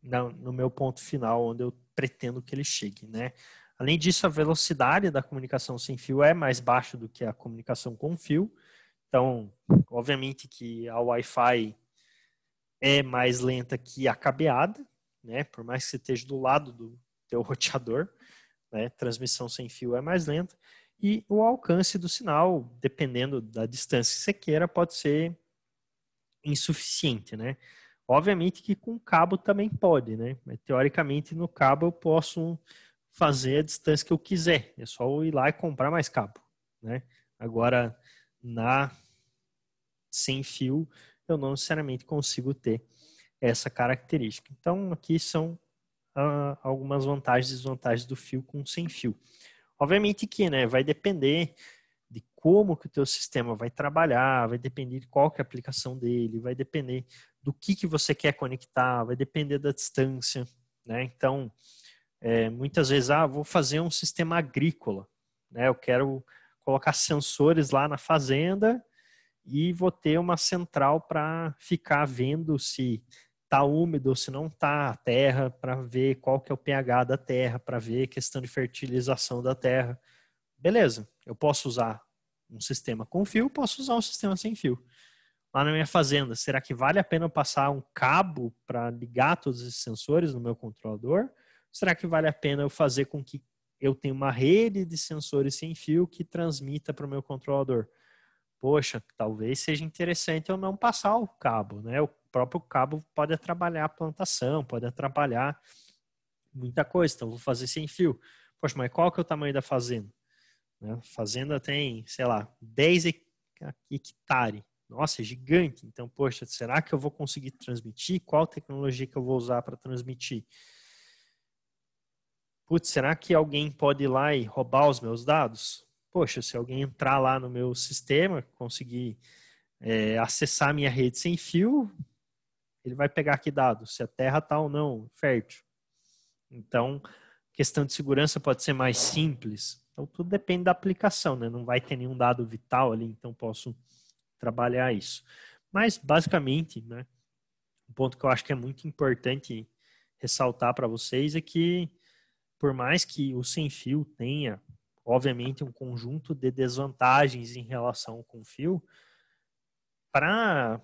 na, no meu ponto final, onde eu pretendo que ele chegue, né? Além disso, a velocidade da comunicação sem fio é mais baixa do que a comunicação com fio. Então, obviamente que a Wi-Fi é mais lenta que a cabeada, né? Por mais que você esteja do lado do teu roteador, né? Transmissão sem fio é mais lenta e o alcance do sinal, dependendo da distância que você queira, pode ser insuficiente, né? Obviamente que com cabo também pode, né? teoricamente no cabo eu posso fazer a distância que eu quiser, é só eu ir lá e comprar mais cabo, né? Agora na sem fio eu não necessariamente consigo ter essa característica. Então aqui são algumas vantagens e desvantagens do fio com sem fio. Obviamente que né, vai depender de como que o teu sistema vai trabalhar, vai depender de qual que é a aplicação dele, vai depender do que, que você quer conectar, vai depender da distância. Né? Então, é, muitas vezes, ah, vou fazer um sistema agrícola, né? eu quero colocar sensores lá na fazenda e vou ter uma central para ficar vendo se tá úmido ou se não tá a terra, para ver qual que é o pH da terra, para ver questão de fertilização da terra. Beleza, eu posso usar um sistema com fio, posso usar um sistema sem fio. Lá na minha fazenda, será que vale a pena passar um cabo para ligar todos esses sensores no meu controlador? Será que vale a pena eu fazer com que eu tenha uma rede de sensores sem fio que transmita para o meu controlador? Poxa, talvez seja interessante eu não passar o cabo, né? próprio cabo pode atrapalhar a plantação, pode atrapalhar muita coisa. Então, vou fazer sem fio. Poxa, mas qual que é o tamanho da fazenda? Né? Fazenda tem, sei lá, 10 hectares. Nossa, é gigante. Então, poxa, será que eu vou conseguir transmitir? Qual tecnologia que eu vou usar para transmitir? Putz, será que alguém pode ir lá e roubar os meus dados? Poxa, se alguém entrar lá no meu sistema, conseguir é, acessar minha rede sem fio, ele vai pegar que dado? Se a terra está ou não fértil. Então, questão de segurança pode ser mais simples. Então, tudo depende da aplicação, né? Não vai ter nenhum dado vital ali, então posso trabalhar isso. Mas, basicamente, né? Um ponto que eu acho que é muito importante ressaltar para vocês é que, por mais que o sem fio tenha, obviamente, um conjunto de desvantagens em relação ao com fio, para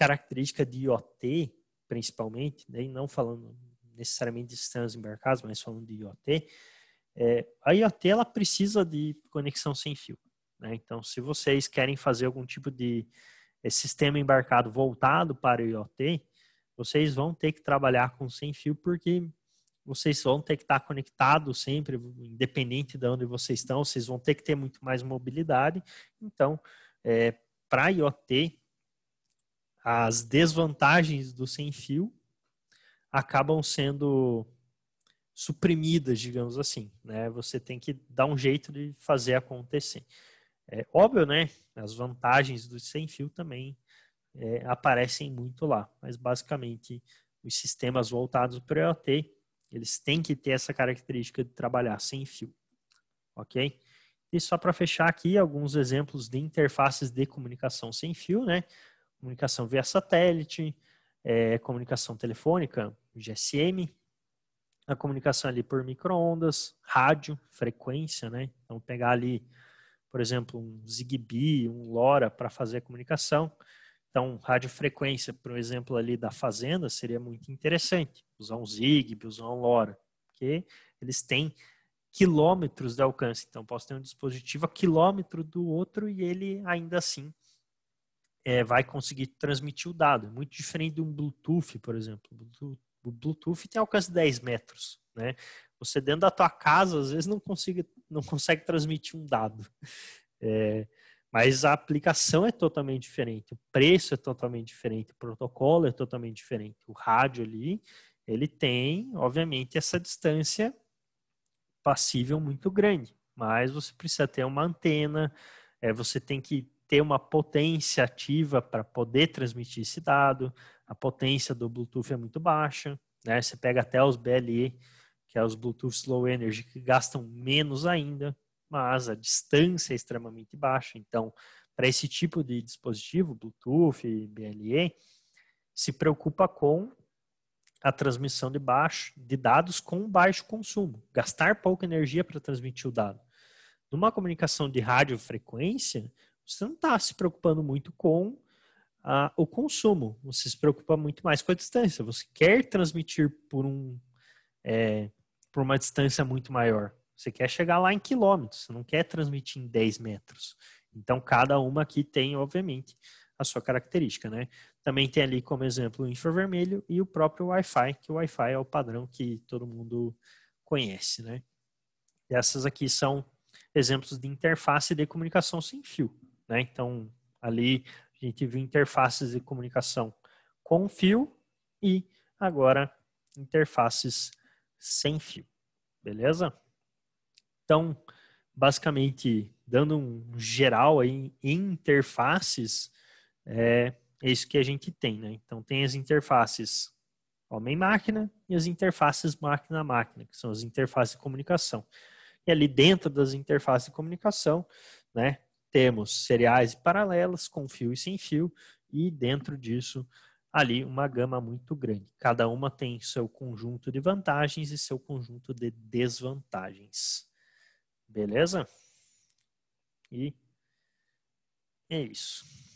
característica de IoT, principalmente, né, e não falando necessariamente de sistemas embarcados, mas falando de IoT, é, a IoT ela precisa de conexão sem fio. Né? Então, se vocês querem fazer algum tipo de é, sistema embarcado voltado para o IoT, vocês vão ter que trabalhar com sem fio porque vocês vão ter que estar conectados sempre, independente de onde vocês estão, vocês vão ter que ter muito mais mobilidade. Então, é, para IoT, as desvantagens do sem fio acabam sendo suprimidas, digamos assim. Né? Você tem que dar um jeito de fazer acontecer. É óbvio, né? As vantagens do sem fio também é, aparecem muito lá, mas basicamente os sistemas voltados para o IoT, eles têm que ter essa característica de trabalhar sem fio, ok? E só para fechar aqui alguns exemplos de interfaces de comunicação sem fio, né? comunicação via satélite, é, comunicação telefônica, GSM, a comunicação ali por microondas, rádio, frequência, né? Então pegar ali, por exemplo, um Zigbee, um LoRa para fazer a comunicação. Então, radiofrequência, por exemplo, ali da fazenda, seria muito interessante. Usar um Zigbee, usar um LoRa, porque eles têm quilômetros de alcance. Então, posso ter um dispositivo a quilômetro do outro e ele ainda assim é, vai conseguir transmitir o dado. É muito diferente de um Bluetooth, por exemplo. O Bluetooth tem alcance de 10 metros, né? Você dentro da tua casa, às vezes, não, consegue não consegue transmitir um dado. É, mas a aplicação é totalmente diferente, o preço é totalmente diferente, o protocolo é totalmente diferente. O rádio ali, ele tem, obviamente, essa distância passível muito grande, mas você precisa ter uma antena, é, você tem que ter uma potência ativa para poder transmitir esse dado. A potência do Bluetooth é muito baixa, né? Você pega até os BLE, que é os Bluetooth Low Energy, que gastam menos ainda, mas a distância é extremamente baixa. Então, para esse tipo de dispositivo, Bluetooth, BLE, se preocupa com a transmissão de, baixo, de dados com baixo consumo, gastar pouca energia para transmitir o dado. Numa comunicação de radiofrequência, você não está se preocupando muito com ah, o consumo, você se preocupa muito mais com a distância. Você quer transmitir por, um, é, por uma distância muito maior. Você quer chegar lá em quilômetros, você não quer transmitir em 10 metros. Então, cada uma aqui tem, obviamente, a sua característica, né? Também tem ali como exemplo o infravermelho e o próprio Wi-Fi, que o Wi-Fi é o padrão que todo mundo conhece, né? E essas aqui são exemplos de interface de comunicação sem fio. Né? Então, ali a gente viu interfaces de comunicação com fio e agora interfaces sem fio. Beleza? Então, basicamente, dando um geral aí em interfaces, é, é isso que a gente tem, né? Então, tem as interfaces homem-máquina e as interfaces máquina-máquina, que são as interfaces de comunicação. E ali dentro das interfaces de comunicação, né, temos cereais paralelas, com fio e sem fio, e dentro disso, ali, uma gama muito grande. Cada uma tem seu conjunto de vantagens e seu conjunto de desvantagens. Beleza? E é isso.